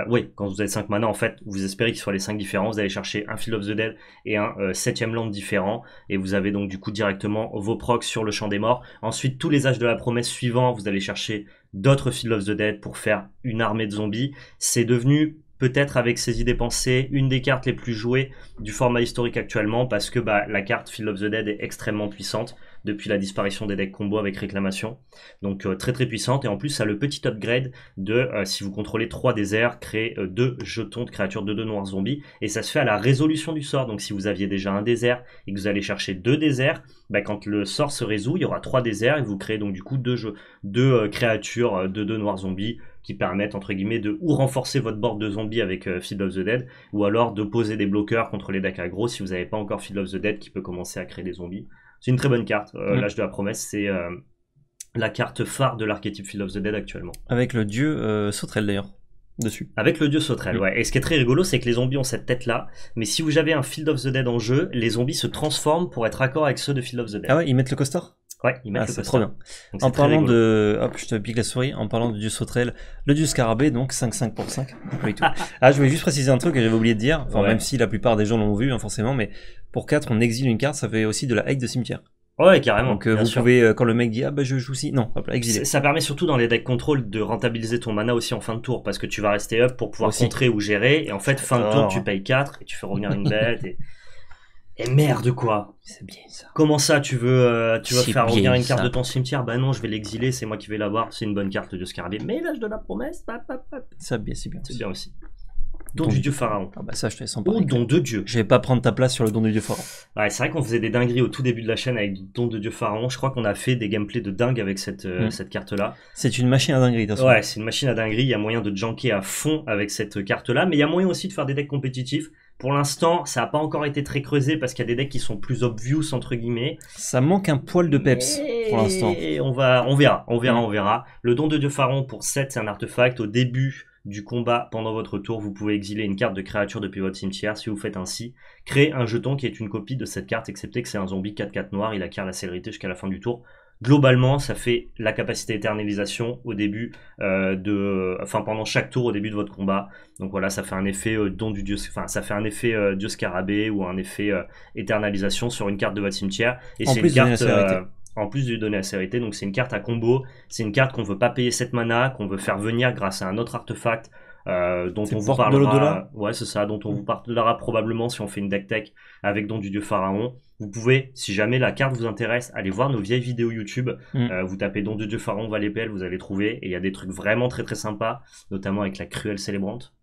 Speaker 2: oui, quand vous avez 5 mana, en fait, vous espérez qu'ils soient les 5 différents. Vous allez chercher un Field of the Dead et un septième land différent. Et vous avez donc du coup directement vos sur le champ des morts. Ensuite, tous les âges de la promesse suivants, vous allez chercher d'autres Field of the Dead pour faire une armée de zombies. C'est devenu peut-être avec ces idées pensées, une des cartes les plus jouées du format historique actuellement, parce que bah, la carte Field of the Dead est extrêmement puissante depuis la disparition des decks combo avec réclamation. Donc euh, très très puissante. Et en plus, ça a le petit upgrade de euh, si vous contrôlez 3 déserts, créer 2 euh, jetons de créatures de deux noirs zombies. Et ça se fait à la résolution du sort. Donc si vous aviez déjà un désert et que vous allez chercher deux déserts, bah, quand le sort se résout, il y aura 3 déserts et vous créez donc du coup 2 deux deux, créatures de deux noirs zombies qui permettent entre guillemets de ou renforcer votre board de zombies avec Field of the Dead ou alors de poser des bloqueurs contre les decks aggro si vous n'avez pas encore Field of the Dead qui peut commencer à créer des zombies. C'est une très bonne carte. Euh, l'âge de la promesse, c'est euh, la carte phare de l'archétype Field of the Dead actuellement. Avec le dieu euh, sauterelle d'ailleurs. Dessus. Avec le dieu sauterelle, ouais. Et ce qui est très rigolo, c'est que les zombies ont cette tête-là, mais si vous avez un Field of the Dead en jeu, les zombies se transforment pour être accord avec ceux de Field of the Dead. Ah
Speaker 1: ouais, ils mettent le costard Ouais, il ah, c'est trop bien. en parlant de. Hop, je te pique la souris. En parlant du dieu sauterelle, le dieu scarabée, donc 5-5 pour 5. ah, je voulais juste préciser un truc que j'avais oublié de dire. Enfin, même si la plupart des gens l'ont vu, hein, forcément, mais pour 4, on exile une carte, ça fait aussi de la hate de cimetière. Ouais, carrément. Donc euh, vous pouvez, euh, quand le mec dit ah bah je joue si, non, hop Ça
Speaker 2: permet surtout dans les decks contrôle de rentabiliser ton mana aussi en fin de tour parce que tu vas rester up pour pouvoir contrer ou gérer et en fait fin de tour tu payes 4 et tu fais revenir une bête et et eh, merde quoi C'est bien ça. Comment ça, tu veux, euh, tu faire revenir une carte de ton cimetière Bah non, je vais l'exiler, c'est moi qui vais l'avoir, c'est une bonne carte de Scarabée. Mais l'âge de la promesse, Ça bien, c'est bien. aussi. Don, du dieu pharaon. Ah bah ça, je te laisse en parler. don de dieu. Je vais pas prendre ta place sur le don du dieu pharaon. Ouais, c'est vrai qu'on faisait des dingueries au tout début de la chaîne avec don de dieu pharaon. Je crois qu'on a fait des gameplays de dingue avec cette, euh, hmm. cette carte-là. C'est une machine à dinguerie, de Ouais, c'est une machine à dinguerie. Il y a moyen de janker à fond avec cette carte-là, mais il y a moyen aussi de faire des decks compétitifs. Pour l'instant, ça n'a pas encore été très creusé parce qu'il y a des decks qui sont plus obvious entre guillemets. Ça manque un poil de peps pour l'instant. On va, on verra, on verra, mm. on verra. Le don de Dieu Pharaon pour 7, c'est un artefact. Au début du combat, pendant votre tour, vous pouvez exiler une carte de créature depuis votre cimetière. Si vous faites ainsi, créez un jeton qui est une copie de cette carte, excepté que c'est un zombie 4-4 noir. Il acquiert la célérité jusqu'à la fin du tour globalement, ça fait la capacité éternalisation au début euh, de, enfin pendant chaque tour au début de votre combat. Donc voilà, ça fait un effet euh, don du dieu, enfin ça fait un effet euh, dieu scarabée ou un effet éternalisation sur une carte de votre cimetière. Et c'est une carte en plus de donner la sévérité. Donc c'est une carte à combo, c'est une carte qu'on veut pas payer 7 mana, qu'on veut faire venir grâce à un autre artefact euh, dont on vous parlera. ouais, c'est ça, dont on mm. vous parlera probablement si on fait une deck tech avec Don du Dieu Pharaon. Vous pouvez, si jamais la carte vous intéresse, aller voir nos vieilles vidéos YouTube. Mm. Euh, vous tapez Don du Dieu Pharaon, Valépel, vous allez trouver. Et il y a des trucs vraiment très très sympas, notamment avec la cruelle célébrante.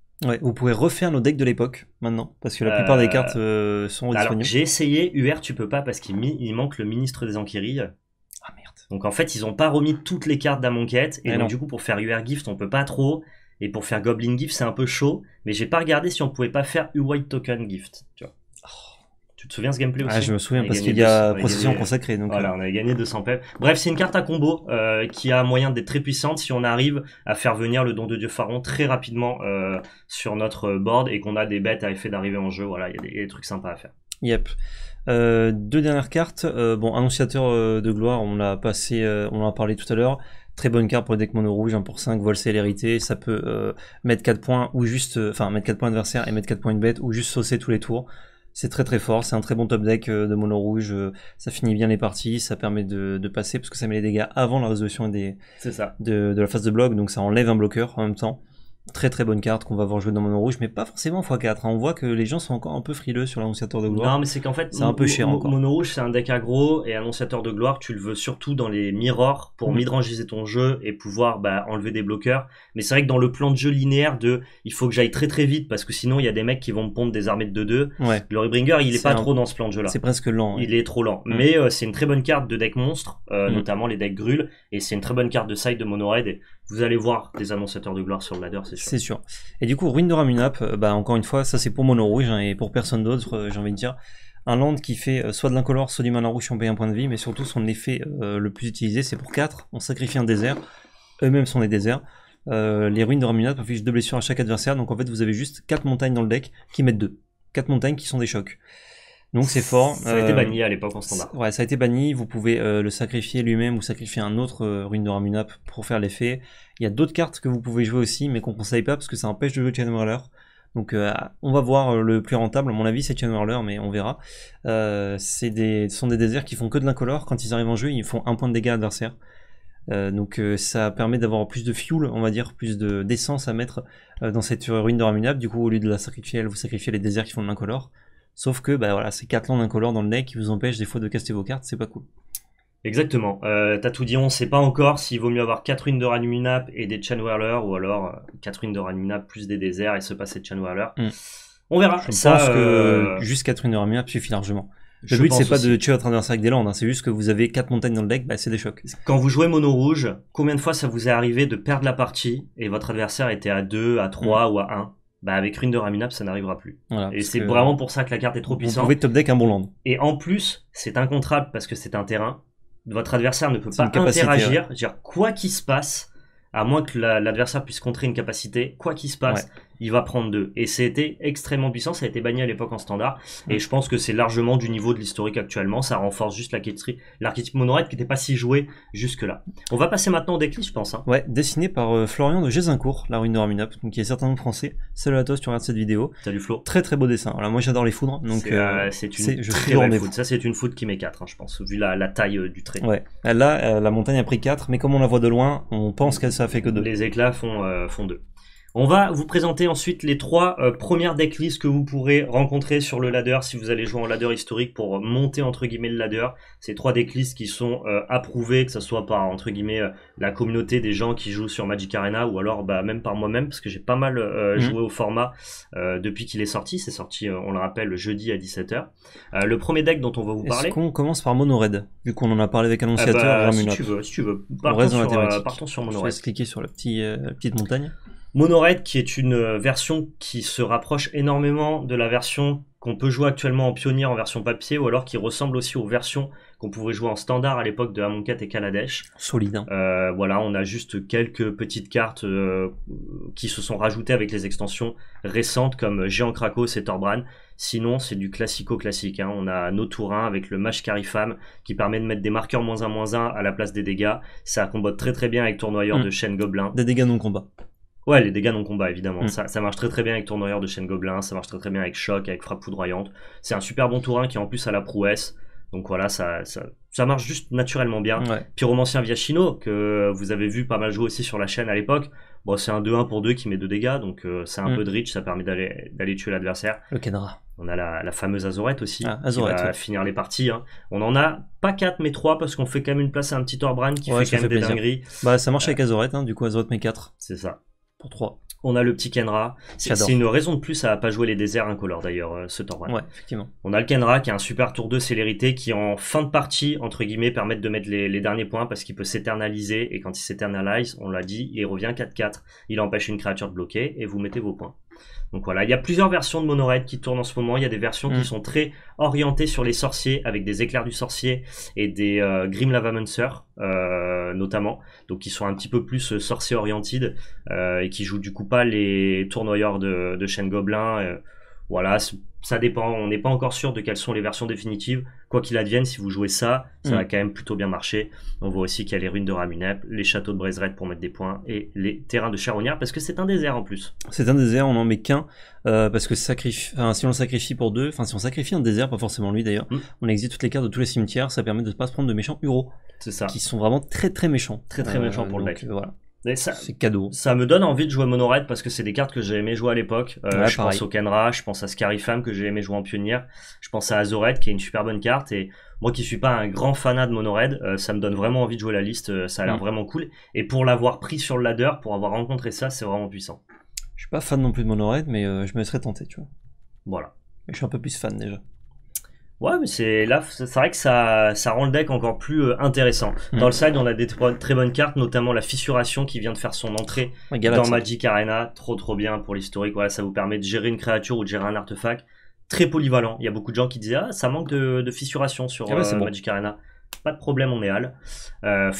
Speaker 1: vous pouvez refaire nos decks de l'époque maintenant, parce que la plupart des cartes euh, sont disponibles.
Speaker 2: J'ai essayé, UR tu peux pas, parce qu'il manque le ministre des Enquiries. Ah merde. Donc en fait, ils ont pas remis toutes les cartes d'Amonkhet, et eh donc du coup, pour faire UR Gift, on peut pas trop. Et pour faire Goblin Gift, c'est un peu chaud, mais j'ai pas regardé si on pouvait pas faire U-White Token Gift. Oh. Tu, te souviens ce gameplay ah, aussi Je me souviens parce qu'il y a procession consacrée. Donc, voilà, euh. on avait gagné 200 pèves. Bref, c'est une carte à combo euh, qui a moyen d'être très puissante si on arrive à faire venir le don de Dieu Pharaon très rapidement euh, sur notre board et qu'on a des bêtes à effet d'arriver en jeu. Voilà, il y a des, trucs sympas à faire.
Speaker 1: Yep. deux dernières cartes. bon, annonciateur de gloire, on l'a passé, on en a parlé tout à l'heure. Très bonne carte pour le deck mono rouge, 1 pour 5, vol célérité, ça peut euh, mettre 4 points ou juste, euh, enfin mettre 4 points adversaire et mettre 4 points de bête ou juste saucer tous les tours. C'est très très fort, c'est un très bon top deck euh, de mono rouge, ça finit bien les parties, ça permet de, passer parce que ça met les dégâts avant la résolution des, de, la phase de bloc, donc ça enlève un bloqueur en même temps très très bonne carte qu'on va voir jouer dans Mono Rouge, mais pas forcément x4. Hein. On voit que les gens sont encore un peu frileux sur
Speaker 2: l'Annonciateur de Gloire. Non, mais c'est qu'en fait, c'est un peu cher encore. Mono Rouge, c'est un deck aggro et Annonciateur de Gloire, tu le veux surtout dans les mirrors pour mmh. ton jeu et pouvoir bah, enlever des bloqueurs. Mais c'est vrai que dans le plan de jeu linéaire de il faut que j'aille très très vite parce que sinon il y a des mecs qui vont me pondre des armées de 2-2. Glorybringer, il est, pas trop dans ce plan de jeu là. C'est presque lent. Il est trop lent. Mm. Mais euh, c'est une très bonne carte de deck monstre, euh, mm. notamment les decks Grul, et c'est une très bonne carte de side de Mono Et vous allez voir des annonciateurs de gloire sur le ladder, c'est sûr. C'est
Speaker 1: sûr. Et du coup, ruine de Ramunap, euh, bah, encore une fois, ça c'est pour Mono Rouge hein, et pour personne d'autre, euh, j'ai envie de dire. Un land qui fait euh, soit de l'incolore, soit du mana rouge, on paye un point de vie, mais surtout son effet le plus utilisé, c'est pour 4. On sacrifie un désert. Eux-mêmes sont des déserts. les ruines de Ramunap affichent 2 blessures à chaque adversaire, donc en fait vous avez juste 4 montagnes dans le deck qui mettent 2. 4 montagnes qui sont des chocs. Donc c'est fort. Ça a été euh, banni à l'époque en standard. Ouais, ça a été banni. Vous pouvez euh, le sacrifier lui-même ou sacrifier un autre euh, ruine de Ramunap pour faire l'effet. Il y a d'autres cartes que vous pouvez jouer aussi, mais qu'on conseille pas parce que ça empêche de jouer Chainwhirler. Donc on va voir le plus rentable, à mon avis c'est Chainwhirler, mais on verra. ce sont des déserts qui font que de l'incolore, quand ils arrivent en jeu ils font un point de dégâts adversaire. donc ça permet d'avoir plus de fuel, on va dire, plus d'essence à mettre dans cette ruine de Ramunap. Du coup au lieu de la sacrifier, elle, vous sacrifiez les déserts qui font de l'incolore. Sauf que bah voilà, c'est 4 landes incolores dans le deck qui vous empêchent des fois de caster vos cartes, c'est pas cool. Exactement.
Speaker 2: Euh, T'as tout dit, on sait pas encore s'il vaut mieux avoir 4 runes de et des Chanwhirler ou alors 4 euh, runes de plus des déserts et se passer de Chanwhirler. Mm. On verra. Je ça, pense que euh, juste
Speaker 1: 4 runes de suffit largement. Le Je but, c'est pas de tuer votre adversaire avec des landes, hein. c'est juste que vous avez 4 montagnes dans le deck, bah,
Speaker 2: c'est des chocs. Quand vous jouez mono rouge, combien de fois ça vous est arrivé de perdre la partie et votre adversaire était à 2, à 3 ou à 1 bah avec Rune de Raminap, ça n'arrivera plus. et c'est vraiment pour ça que la carte est trop puissante. Vous pouvez top deck un bon land. Et en plus, c'est incontrable parce que c'est un terrain. Votre adversaire ne peut pas interagir. quoi qu'il se passe, à moins que l'adversaire puisse contrer une capacité, quoi qu'il se passe, il va prendre deux Et c'était extrêmement puissant, ça a été banni à l'époque en standard. Et je pense que c'est largement du niveau de l'historique actuellement. Ça renforce juste l'archétype monorette qui n'était pas si joué jusque-là. On va passer maintenant au decklist, je pense. Hein.
Speaker 1: Ouais, dessiné par euh, Florian de Gézincourt, la ruine de Raminop, qui est certainement français. Salut à toi si tu regardes cette vidéo. Salut Flo. Très très beau dessin. Alors moi j'adore les foudres, donc c'est euh, euh, une je très foudre.
Speaker 2: Ça c'est une foudre qui met 4, hein, je pense, vu la, taille du trait. Ouais. Là, la montagne a pris 4, mais comme on la voit de loin, on pense qu'elle ça fait que 2. Les éclats font, font 2. On va vous présenter ensuite les trois euh, premières decklists que vous pourrez rencontrer sur le ladder si vous allez jouer en ladder historique pour monter entre guillemets le ladder. Ces trois decklists qui sont euh, approuvés, que ce soit par entre guillemets euh, la communauté des gens qui jouent sur Magic Arena ou alors bah, même par moi-même parce que j'ai pas mal mhm. joué au format depuis qu'il est sorti. C'est sorti, on le rappelle, jeudi à 17h. le premier deck dont on va vous parler. Est-ce
Speaker 1: qu'on commence par Mono Red vu qu'on en a parlé avec ah bah, Annonciateur si, tu veux, si tu veux, partons, sur, Mono sur Je vais
Speaker 2: cliquer sur la petite montagne. Monored qui est une euh, version qui se rapproche énormément de la version qu'on peut jouer actuellement en pionnier en version papier ou alors qui ressemble aussi aux versions qu'on pouvait jouer en standard à l'époque de Amonkhet et Kaladesh. Solide. Hein. Euh, voilà, on a juste quelques petites cartes euh, qui se sont rajoutées avec les extensions récentes comme Géant Krakos et Torbran. Sinon, c'est du classico-classique. Hein. On a nos 1 avec le Mash Carifam qui permet de mettre des marqueurs moins 1 moins 1 à la place des dégâts. Ça combat très très bien avec Tournoyeur hmm. de chaîne Goblin Des dégâts non combat. Ouais, les dégâts non combat, évidemment. Mm. Ça, ça, marche très très bien avec Tournoyeur de chaîne Gobelin, ça marche très très bien avec Choc, avec Frappe Poudroyante. C'est un super bon tour qui est en plus à la prouesse. Donc voilà, ça, ça, ça marche juste naturellement bien. Pyromancien chino que vous avez vu pas mal jouer aussi sur la chaîne à l'époque, bon, c'est un 2-1 pour 2 qui met 2 dégâts, donc euh, c'est un mm. peu de reach, ça permet d'aller tuer l'adversaire. Le Kenra. On a la, fameuse Azorette aussi, ah, Azorette, qui va finir les parties. Hein. On en a pas 4 mais 3 parce qu'on fait quand même une place à un petit Orbran qui fait quand même des Bah, ça marche euh. avec Azorette, hein, du coup Azorette met 4. C'est ça pour 3. On a le petit Kenra. C'est une raison de plus à pas jouer les déserts incolores d'ailleurs euh, ce temps. -là. Ouais, effectivement. On a le Kenra qui a un super tour de célérité qui en fin de partie entre guillemets permet de mettre les, les derniers points parce qu'il peut s'éternaliser et quand il s'éternalise, on l'a dit, il revient 4-4. Il empêche une créature de bloquer et vous mettez vos points. Donc voilà, il y a plusieurs versions de Monorail qui tournent en ce moment. Il y a des versions qui mm. sont très orientées sur les sorciers, avec des éclairs du sorcier et des euh, Grim Lavamancer, euh, notamment. Donc qui sont un petit peu plus euh, sorcier oriented euh, et qui jouent du coup pas les tournoyeurs de, de chaîne Gobelin. voilà, ça dépend, on n'est pas encore sûr de quelles sont les versions définitives. Quoi qu'il advienne, si vous jouez ça, ça va mm. quand même plutôt bien marcher. On voit aussi qu'il y a les ruines de Ramunep, les châteaux de Brezret pour mettre des points et les terrains de Charognard parce que c'est un désert en plus.
Speaker 1: C'est un désert, on n'en met qu'un euh, parce que si on sacrifie pour deux, enfin si on sacrifie un désert, pas forcément lui d'ailleurs, mm. on exige toutes les cartes de tous les cimetières, ça permet de ne pas se prendre de méchants euros. C'est ça. Qui sont vraiment très très méchants. Très très méchants
Speaker 2: pour le euh, mec. Euh, voilà. C'est cadeau. Ça me donne envie de jouer monored parce que c'est des cartes que j'ai aimé jouer à l'époque. Euh, je pense au Kenra, je pense à Scarifam que j'ai aimé jouer en pionnière. Je pense à Azoret qui est une super bonne carte. Et moi qui suis pas un grand fanat de monored euh, ça me donne vraiment envie de jouer la liste. Euh, ça a l'air mm. vraiment cool. Et pour l'avoir pris sur le ladder, pour avoir rencontré ça, c'est vraiment puissant.
Speaker 1: Je suis pas fan non plus de monored mais je me serais tenté, tu vois.
Speaker 2: Voilà. Mais je suis un peu plus fan déjà. Ouais, mais c'est là, c'est vrai que ça, ça rend le deck encore plus euh, intéressant. Mm. Dans le side, on a des très bonnes cartes, notamment la fissuration qui vient de faire son entrée dans Magic Arena. Trop, trop bien pour l'historique. Voilà, ça vous permet de gérer une créature ou de gérer un artefact. Très polyvalent. Il y a beaucoup de gens qui disaient Ah, ça manque de, fissuration sur ah euh, Magic Arena pas de problème, on est hal. Euh,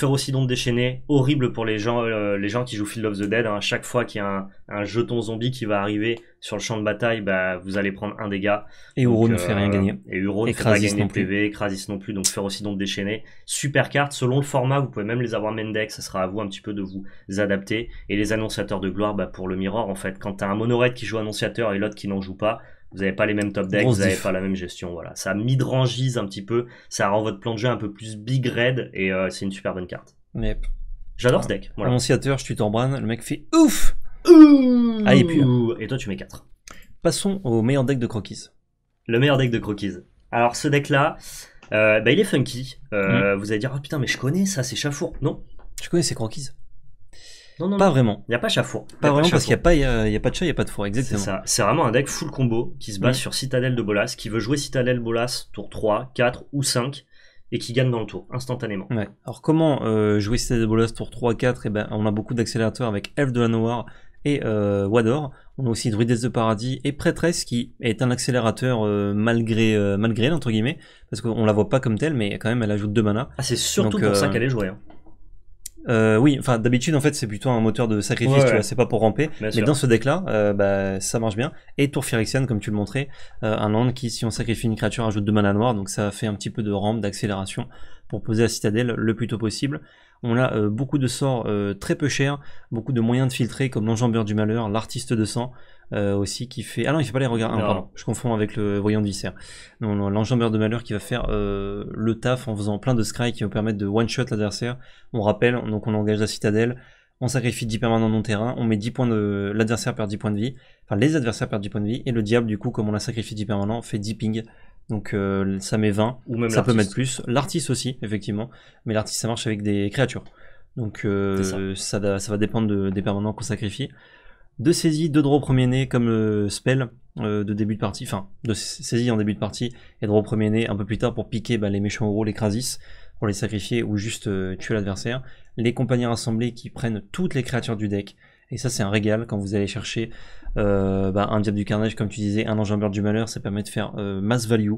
Speaker 2: déchaîné, horrible pour les gens, euh, les gens qui jouent Field of the Dead. Hein. Chaque fois qu'il y a un, jeton zombie qui va arriver sur le champ de bataille, bah, vous allez prendre un dégât. Et Uro ne fait rien euh, gagner. Et Uro ne fait pas gagner non plus. PV, Krasis non plus, donc Ferocidon déchaîné. Super carte, selon le format, vous pouvez même les avoir Mendex, ça sera à vous un petit peu de vous adapter. Et les annonciateurs de gloire, bah, pour le Mirror, en fait, quand t'as un monored qui joue annonciateur et l'autre qui n'en joue pas, vous n'avez pas les mêmes top decks, vous n'avez pas la même gestion. Voilà, ça midrangise un petit peu, ça rend votre plan de jeu un peu plus big red et euh, c'est une super bonne carte. J'adore ce deck. Voilà. Annonciateur, je tue le mec fait ouf. Ah, et toi, tu mets 4. Passons au meilleur deck de croquis. Le meilleur deck de croquis. Alors, ce deck-là, euh, bah, il est funky. Euh, hmm. Vous allez dire, oh putain, mais je connais ça, c'est Chafour. Non. Je connais, ces croquis pas vraiment. Il n'y a pas Chafour. Pas vraiment parce qu'il n'y a, pas, pas de chat, il n'y a pas de four, exactement. C'est vraiment un deck full combo qui se base mhm. sur Citadelle de Bolas, qui veut jouer Citadelle Bolas tour 3, 4 ou 5 et qui gagne dans le tour instantanément. Alors
Speaker 1: comment euh, jouer Citadel Bolas tour 3, 4 et ben, On a beaucoup d'accélérateurs avec Elf de la Noire et euh, Wador. On a aussi Druides de Paradis et Prêtresse qui est un accélérateur euh, malgré, malgré elle, entre guillemets, parce qu'on la voit pas comme telle, mais quand même elle ajoute 2 mana. Ah, c'est surtout pour ça qu'elle est jouée. Hein. Euh, oui, enfin d'habitude en fait c'est plutôt un moteur de sacrifice, tu vois, c'est pas pour ramper. mais dans ce deck là, euh, bah, ça marche bien. Et Tour Phyrexian, comme tu le montrais, euh, un land qui si on sacrifie une créature ajoute deux mana noir, donc ça fait un petit peu de rampe, d'accélération pour poser la citadelle le plus tôt possible on a euh, beaucoup de sorts euh, très peu chers, beaucoup de moyens de filtrer comme l'enjambeur du malheur, l'artiste de sang euh, aussi qui fait... Ah non, il fait pas les regards, ah, je confonds avec le voyant de viscère. Non, l'enjambeur de malheur qui va faire le taf en faisant plein de scry qui vont permettre de one-shot l'adversaire. On rappelle, donc on engage la citadelle, on sacrifie 10 permanents non terrain, on met 10 points de... L'adversaire perd 10 points de vie, enfin les adversaires perdent 10 points de vie, et le diable du coup, comme on l'a sacrifié 10 permanents, fait 10 ping donc euh, ça met 20, Ou même ça peut mettre plus. L'artiste aussi, effectivement. Mais l'artiste, ça marche avec des créatures. Donc euh, ça. va dépendre des permanents qu'on sacrifie. De saisies, deux draws premier-né comme le spell euh, de début de partie, enfin de saisie en début de partie et au premier-né un peu plus tard pour piquer bah, les méchants euros, les crasis pour les sacrifier ou juste tuer l'adversaire. Les compagnons rassemblés qui prennent toutes les créatures du deck et ça, c'est un régal quand vous allez chercher euh, bah, un diable du carnage, comme tu disais, un enjambeur du malheur, ça permet de faire euh, mass value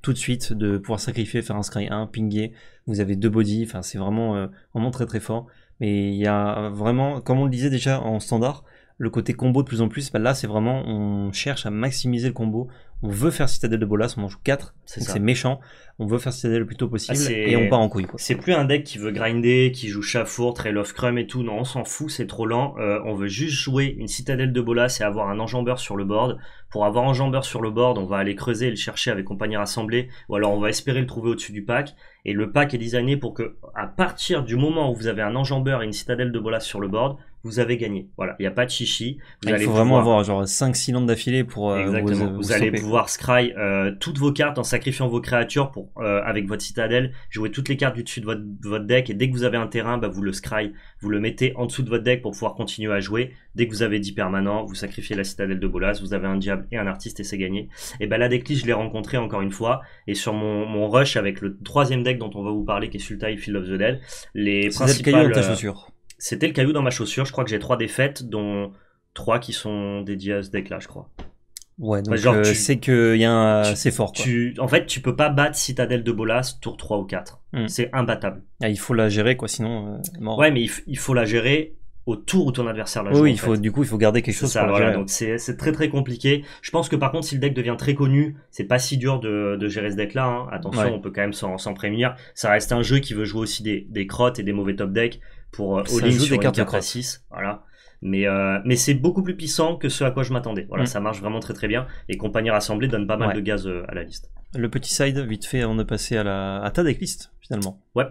Speaker 1: tout de suite, de pouvoir sacrifier, faire un scry 1, pinguer. Vous avez deux Bodies, enfin, c'est vraiment, euh, vraiment très très fort. Mais il y a vraiment, comme on le disait déjà en standard, le côté combo de plus en plus. Bah, là, c'est vraiment, on cherche à maximiser le combo. On veut faire Citadelle de Bolas, on en joue 4, c'est méchant. On veut faire Citadelle le plus tôt possible ah, et on part en couille. C'est plus
Speaker 2: un deck qui veut grinder, qui joue Chafour, Trail of Crumb et tout. Non, on s'en fout, c'est trop lent. Euh, on veut juste jouer une Citadelle de Bolas et avoir un enjambeur sur le board. Pour avoir enjambeur sur le board, on va aller creuser et le chercher avec compagnie rassemblée ou alors on va espérer le trouver au-dessus du pack. Et le pack est designé pour que, à partir du moment où vous avez un enjambeur et une Citadelle de Bolas sur le board, vous avez gagné. Voilà, il n'y a pas de chichi. Vous allez il faut vraiment avoir
Speaker 1: genre 5 cylindres d'affilée pour. Euh, euh, vous, allez
Speaker 2: pouvoir scry euh, toutes vos cartes en sacrifiant vos créatures pour, avec votre citadelle, jouer toutes les cartes du dessus de votre, deck et dès que vous avez un terrain, bah, vous le scry, vous le mettez en dessous de votre deck pour pouvoir continuer à jouer. Dès que vous avez 10 permanents, vous sacrifiez la citadelle de Bolas, vous avez un diable et un artiste et c'est gagné. Et ben la decklist, je l'ai rencontré encore une fois et sur mon, rush avec le troisième deck dont on va vous parler qui est Sultai Field of the Dead, les principales. Caillou ta c'était le caillou dans ma chaussure. Je crois que j'ai trois défaites, dont trois qui sont dédiées à ce deck-là, je crois. Ouais, donc euh, c'est que y a un, c'est fort. en fait, tu peux pas battre Citadel de Bolas tour 3 ou 4. Hmm. C'est imbattable. Ah, il faut la gérer, quoi, sinon. Euh, ouais, mais il, faut la gérer au tour où ton adversaire la joue. Oui, il faut, du
Speaker 1: coup, il faut garder quelque chose. Ça, pour voilà, donc
Speaker 2: c'est, très très compliqué. Je pense que par contre, si le deck devient très connu, c'est pas si dur de, gérer ce deck-là. Hein. Attention, on peut quand même s'en, prémunir. Ça reste un jeu qui veut jouer aussi des, des crottes et des mauvais top decks pour euh, au all in Voilà. Mais, euh, mais c'est beaucoup plus puissant que ce à quoi je m'attendais. Voilà, mm. ça marche vraiment très très bien. Et compagnie rassemblée donne pas mal de gaz euh, à la liste.
Speaker 1: Le petit side, vite fait, on de passé à, la, à ta decklist finalement. Ouais.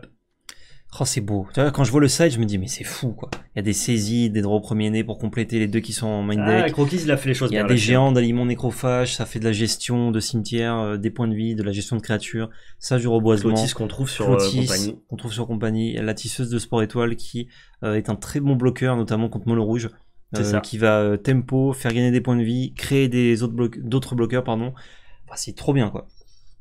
Speaker 1: Oh, c'est beau. quand je vois le site, je me dis, mais c'est fou, quoi. Il y a des saisies, des droits au premier pour compléter les deux qui sont en main deck. Ah, il fait les choses Il y a des géants d'aliments nécrophages, ça fait de la gestion de cimetières, euh, des points de vie, de la gestion de créatures. Ça, du reboisement. Clotis qu'on trouve sur euh, qu'on trouve sur compagnie. La tisseuse de sport étoile qui euh, est un très bon bloqueur, notamment contre Molo Rouge. Ça. Qui va tempo, faire gagner des points de vie, créer des autres, d'autres bloqueurs, pardon. c'est trop bien, quoi.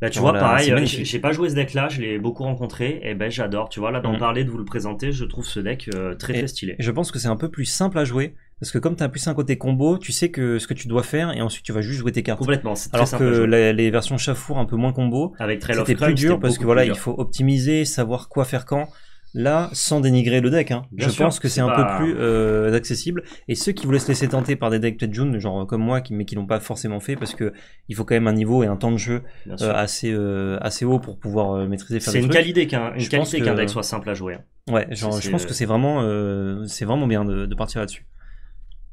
Speaker 2: Bah, tu vois, pareil, euh, j'ai pas joué ce deck-là, je l'ai beaucoup rencontré, et ben j'adore. Tu vois, là, d'en mm. parler, de vous le présenter, je trouve ce deck euh, très très stylé. Je
Speaker 1: pense que c'est un peu plus simple à jouer, parce que comme tu as plus un côté combo, tu sais que ce que tu dois faire, et ensuite tu vas juste jouer tes cartes. Complètement, c'est Alors très que Alors
Speaker 2: que les versions chafour
Speaker 1: un peu moins combo, c'était plus dur, parce que voilà, il faut optimiser, savoir quoi faire quand là, sans dénigrer le deck, hein. je pense que c'est un peu plus euh, accessible. Et ceux qui voulaient se laisser tenter par des decks peut-être June, genre comme moi, qui, mais qui l'ont pas forcément fait, parce que il faut quand même un niveau et un temps de jeu euh, assez, euh, assez haut pour pouvoir maîtriser. C'est une qualité qu'un deck soit simple à jouer. Hein. Ouais, genre, je pense que c'est
Speaker 2: vraiment, c'est vraiment bien de partir là-dessus.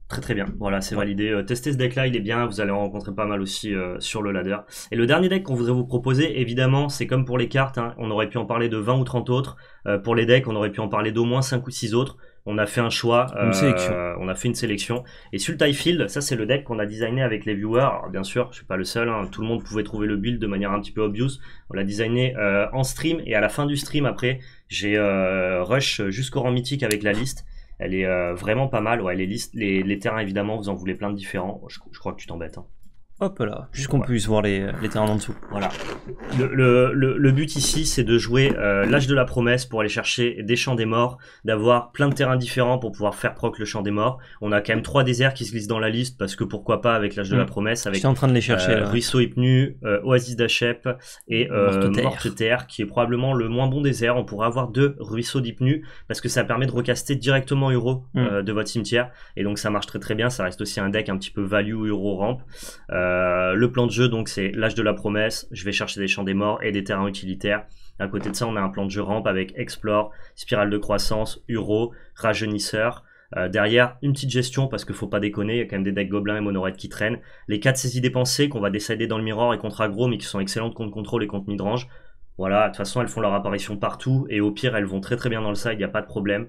Speaker 2: Très très bien, voilà c'est validé. Euh, testez ce deck là, il est bien, vous allez en rencontrer pas mal aussi euh, sur le ladder. Et le dernier deck qu'on voudrait vous proposer, évidemment, c'est comme pour les cartes, hein, on aurait pu en parler de 20 ou 30 autres. Euh, pour les decks, on aurait pu en parler d'au moins 5 ou 6 autres. On a fait un choix, on a fait une sélection. Et sur le Field, ça c'est le deck qu'on a designé avec les viewers. bien sûr, je suis pas le seul, hein. tout le monde pouvait trouver le build de manière un petit peu obvious. On l'a designé en stream et à la fin du stream après, j'ai rush jusqu'au rang mythique avec la liste. Elle est euh, vraiment pas mal. Ouais, les listes, les, les terrains évidemment, vous en voulez plein de différents. Je, crois que tu t'embêtes. Hein. Hop là, juste qu'on puisse voir les, les, terrains en dessous. Voilà. Le, le, le, but ici, c'est de jouer euh, l'âge de la promesse pour aller chercher des champs des morts, d'avoir plein de terrains différents pour pouvoir faire proc le champ des morts. On a quand même trois déserts qui se glissent dans la liste parce que pourquoi pas avec l'âge de la mm. promesse, avec en train de les euh, chercher, Ruisseau Hypnu, euh, Oasis d'Achep et Morte-Terre, qui est probablement le moins bon désert. On pourrait avoir deux ruisseaux d'Hypnu parce que ça permet de recaster directement Euro mm. de votre cimetière et donc ça marche très très bien. Ça reste aussi un deck un petit peu value Euro ramp. Euh, euh, le plan de jeu, donc, c'est l'âge de la promesse. Je vais chercher des champs des morts et des terrains utilitaires. À côté de ça, on a un plan de jeu rampe avec Explore, Spirale de croissance, Uro, Rajeunisseur. Euh, derrière, une petite gestion parce qu'il faut pas déconner, il y a quand même des decks gobelins et monoraids qui traînent. Les 4 saisies dépensées qu'on va décider dans le miroir et contre aggro, mais qui sont excellentes contre contrôle et contre midrange. Voilà, de toute façon, elles font leur apparition partout et au pire, elles vont très très bien dans le side, il n'y a pas de problème.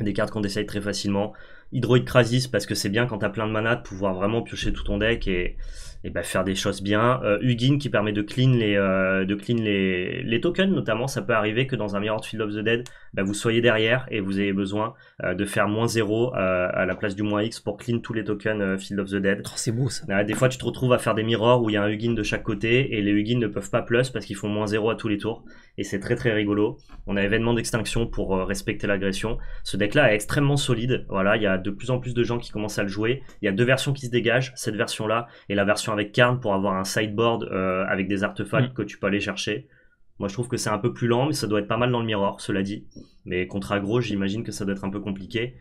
Speaker 2: Des cartes qu'on décide très facilement. Hydroid Crasis parce que c'est bien quand t'as plein de mana de pouvoir vraiment piocher tout ton deck et, et ben faire des choses bien. Euh, Hugin qui permet de clean les, euh, de clean les, tokens notamment. Ça peut arriver que dans un mirror Field of the Dead, bah, vous soyez derrière et vous avez besoin euh, de faire moins 0 euh, à la place du moins X pour clean tous les tokens Field of the Dead. Oh, c'est beau ça. des fois tu te retrouves à faire des mirrors où il y a un Hugin de chaque côté et les Hugin ne peuvent pas plus parce qu'ils font moins 0 à tous les tours. Et c'est très très rigolo. On a événement d'extinction pour respecter l'agression. Ce deck là est extrêmement solide. Voilà, il y a de plus en plus de gens qui commencent à le jouer. Il y a deux versions qui se dégagent, cette version là et la version avec Karn pour avoir un sideboard euh, avec des artefacts mm. que tu peux aller chercher. Moi, je trouve que c'est un peu plus lent, mais ça doit être pas mal dans le miroir, cela dit. Mais contre aggro, j'imagine que ça doit être un peu compliqué.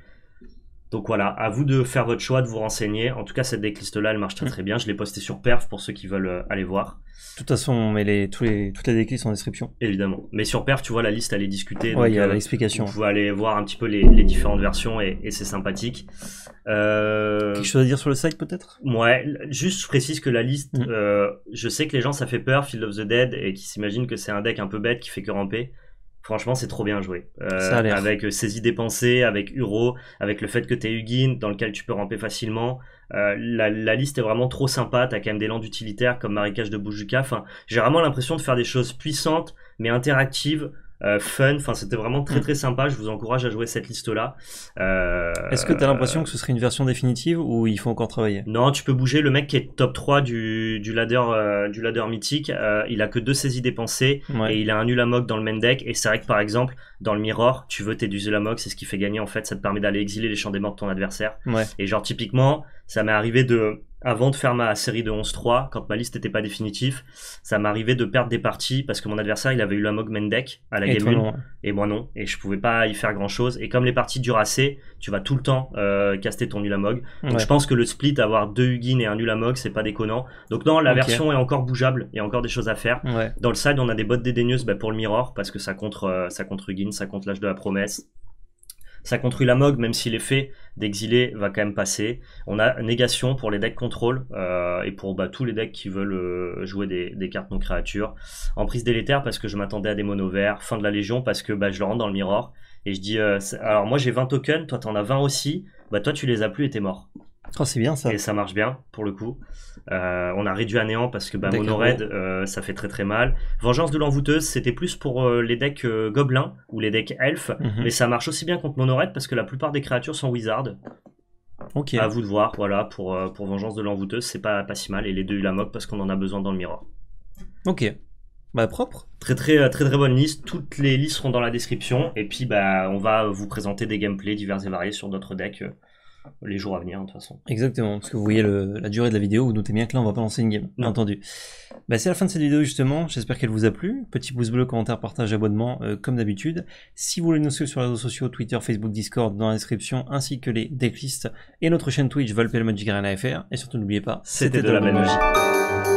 Speaker 2: Donc voilà, à vous de faire votre choix, de vous renseigner. En tout cas, cette decklist-là, elle marche très mm. très bien. Je l'ai postée sur Perf pour ceux qui veulent euh, aller voir.
Speaker 1: De toute façon, on met tous les, toutes les decklists en description.
Speaker 2: Évidemment. Mais sur Perf, tu vois, la liste, elle est discutée. Oui, il y a euh, l'explication. Vous peux aller voir un petit peu les, différentes versions et, c'est sympathique. Euh, Quelque chose à dire sur le site, peut-être Ouais, juste je précise que la liste, mm. je sais que les gens, ça fait peur, Field of the Dead, et qui s'imaginent que c'est un deck un peu bête qui fait que ramper. Franchement, c'est trop bien joué. Euh, avec euh, saisie avec Uro, avec le fait que t'es Hugin, dans lequel tu peux ramper facilement. Euh, la, liste est vraiment trop sympa. T'as quand même des landes utilitaires comme Marécage de Boujuka. Enfin, j'ai vraiment l'impression de faire des choses puissantes, mais interactives, euh, fun. Enfin, c'était vraiment très mm. très sympa. Je vous encourage à jouer cette liste là. Euh, Est-ce que tu as l'impression euh, que ce serait une version définitive ou il faut encore travailler Non, tu peux bouger. Le mec qui est top 3 du, du ladder du ladder mythique, il a que deux saisies dépensées et il a un nul à moque dans le main deck. Et c'est vrai que par exemple, dans le mirror, tu veux t'éduiser la mog, c'est ce qui fait gagner en fait, ça te permet d'aller exiler les champs des morts de ton adversaire. Et genre typiquement, ça m'est arrivé de avant de faire ma série de 11-3, quand ma liste n'était pas définitive, ça m'est arrivé de perdre des parties parce que mon adversaire il avait eu la Mog Mendek à la game 1 et moi non et je pouvais pas y faire grand chose et comme les parties durent assez, tu vas tout le temps euh, caster ton Ulamog. Donc je pense que le split, avoir deux Hugin et un Ulamog, c'est pas déconnant. Donc non, la version est encore bougeable, il y a encore des choses à faire. Dans le side, on a des bottes dédaigneuses bah, pour le Mirror, parce que ça contre, euh, ça contre ça contre l'âge de la promesse. Ça contre Ulamog, même si l'effet d'exilé va quand même passer. On a négation pour les decks contrôle euh, et pour bah, tous les decks qui veulent jouer des, cartes non créatures. En prise délétère parce que je m'attendais à des mono verts. Fin de la Légion parce que bah, je le rentre dans le Mirror. Et je dis, euh, alors moi j'ai 20 tokens, toi t'en as 20 aussi, bah toi tu les as plus et t'es mort. Oh, c'est bien ça. Et ça marche bien pour le coup. Euh, on a réduit à néant parce que bah, Monored euh, ça fait très très mal. Vengeance de l'envoûteuse c'était plus pour les decks gobelins ou les decks elfes, mhm. mais ça marche aussi bien contre Monored parce que la plupart des créatures sont wizards. Ok. À vous de voir, voilà, pour, pour Vengeance de l'envoûteuse, c'est pas, pas si mal. Et les deux la moque parce qu'on en a besoin dans le miroir. Ok. Bah propre. Très très euh, très très bonne liste. Toutes les listes seront dans la description. Et puis bah on va vous présenter des gameplays divers et variés sur d'autres decks euh, les jours à venir de toute façon.
Speaker 1: Exactement, parce que vous voyez la durée de la vidéo, vous notez bien que là on va pas lancer une game, bien entendu. Bah, c'est la fin de cette vidéo justement, j'espère qu'elle vous a plu. Petit pouce bleu, commentaire, partage, abonnement, euh, comme d'habitude. Si vous voulez nous suivre sur les réseaux sociaux, Twitter, Facebook, Discord, dans la description, ainsi que les decklists et notre chaîne Twitch Valpel Magic Arena FR. Et surtout n'oubliez pas, c'était de, la
Speaker 2: magie.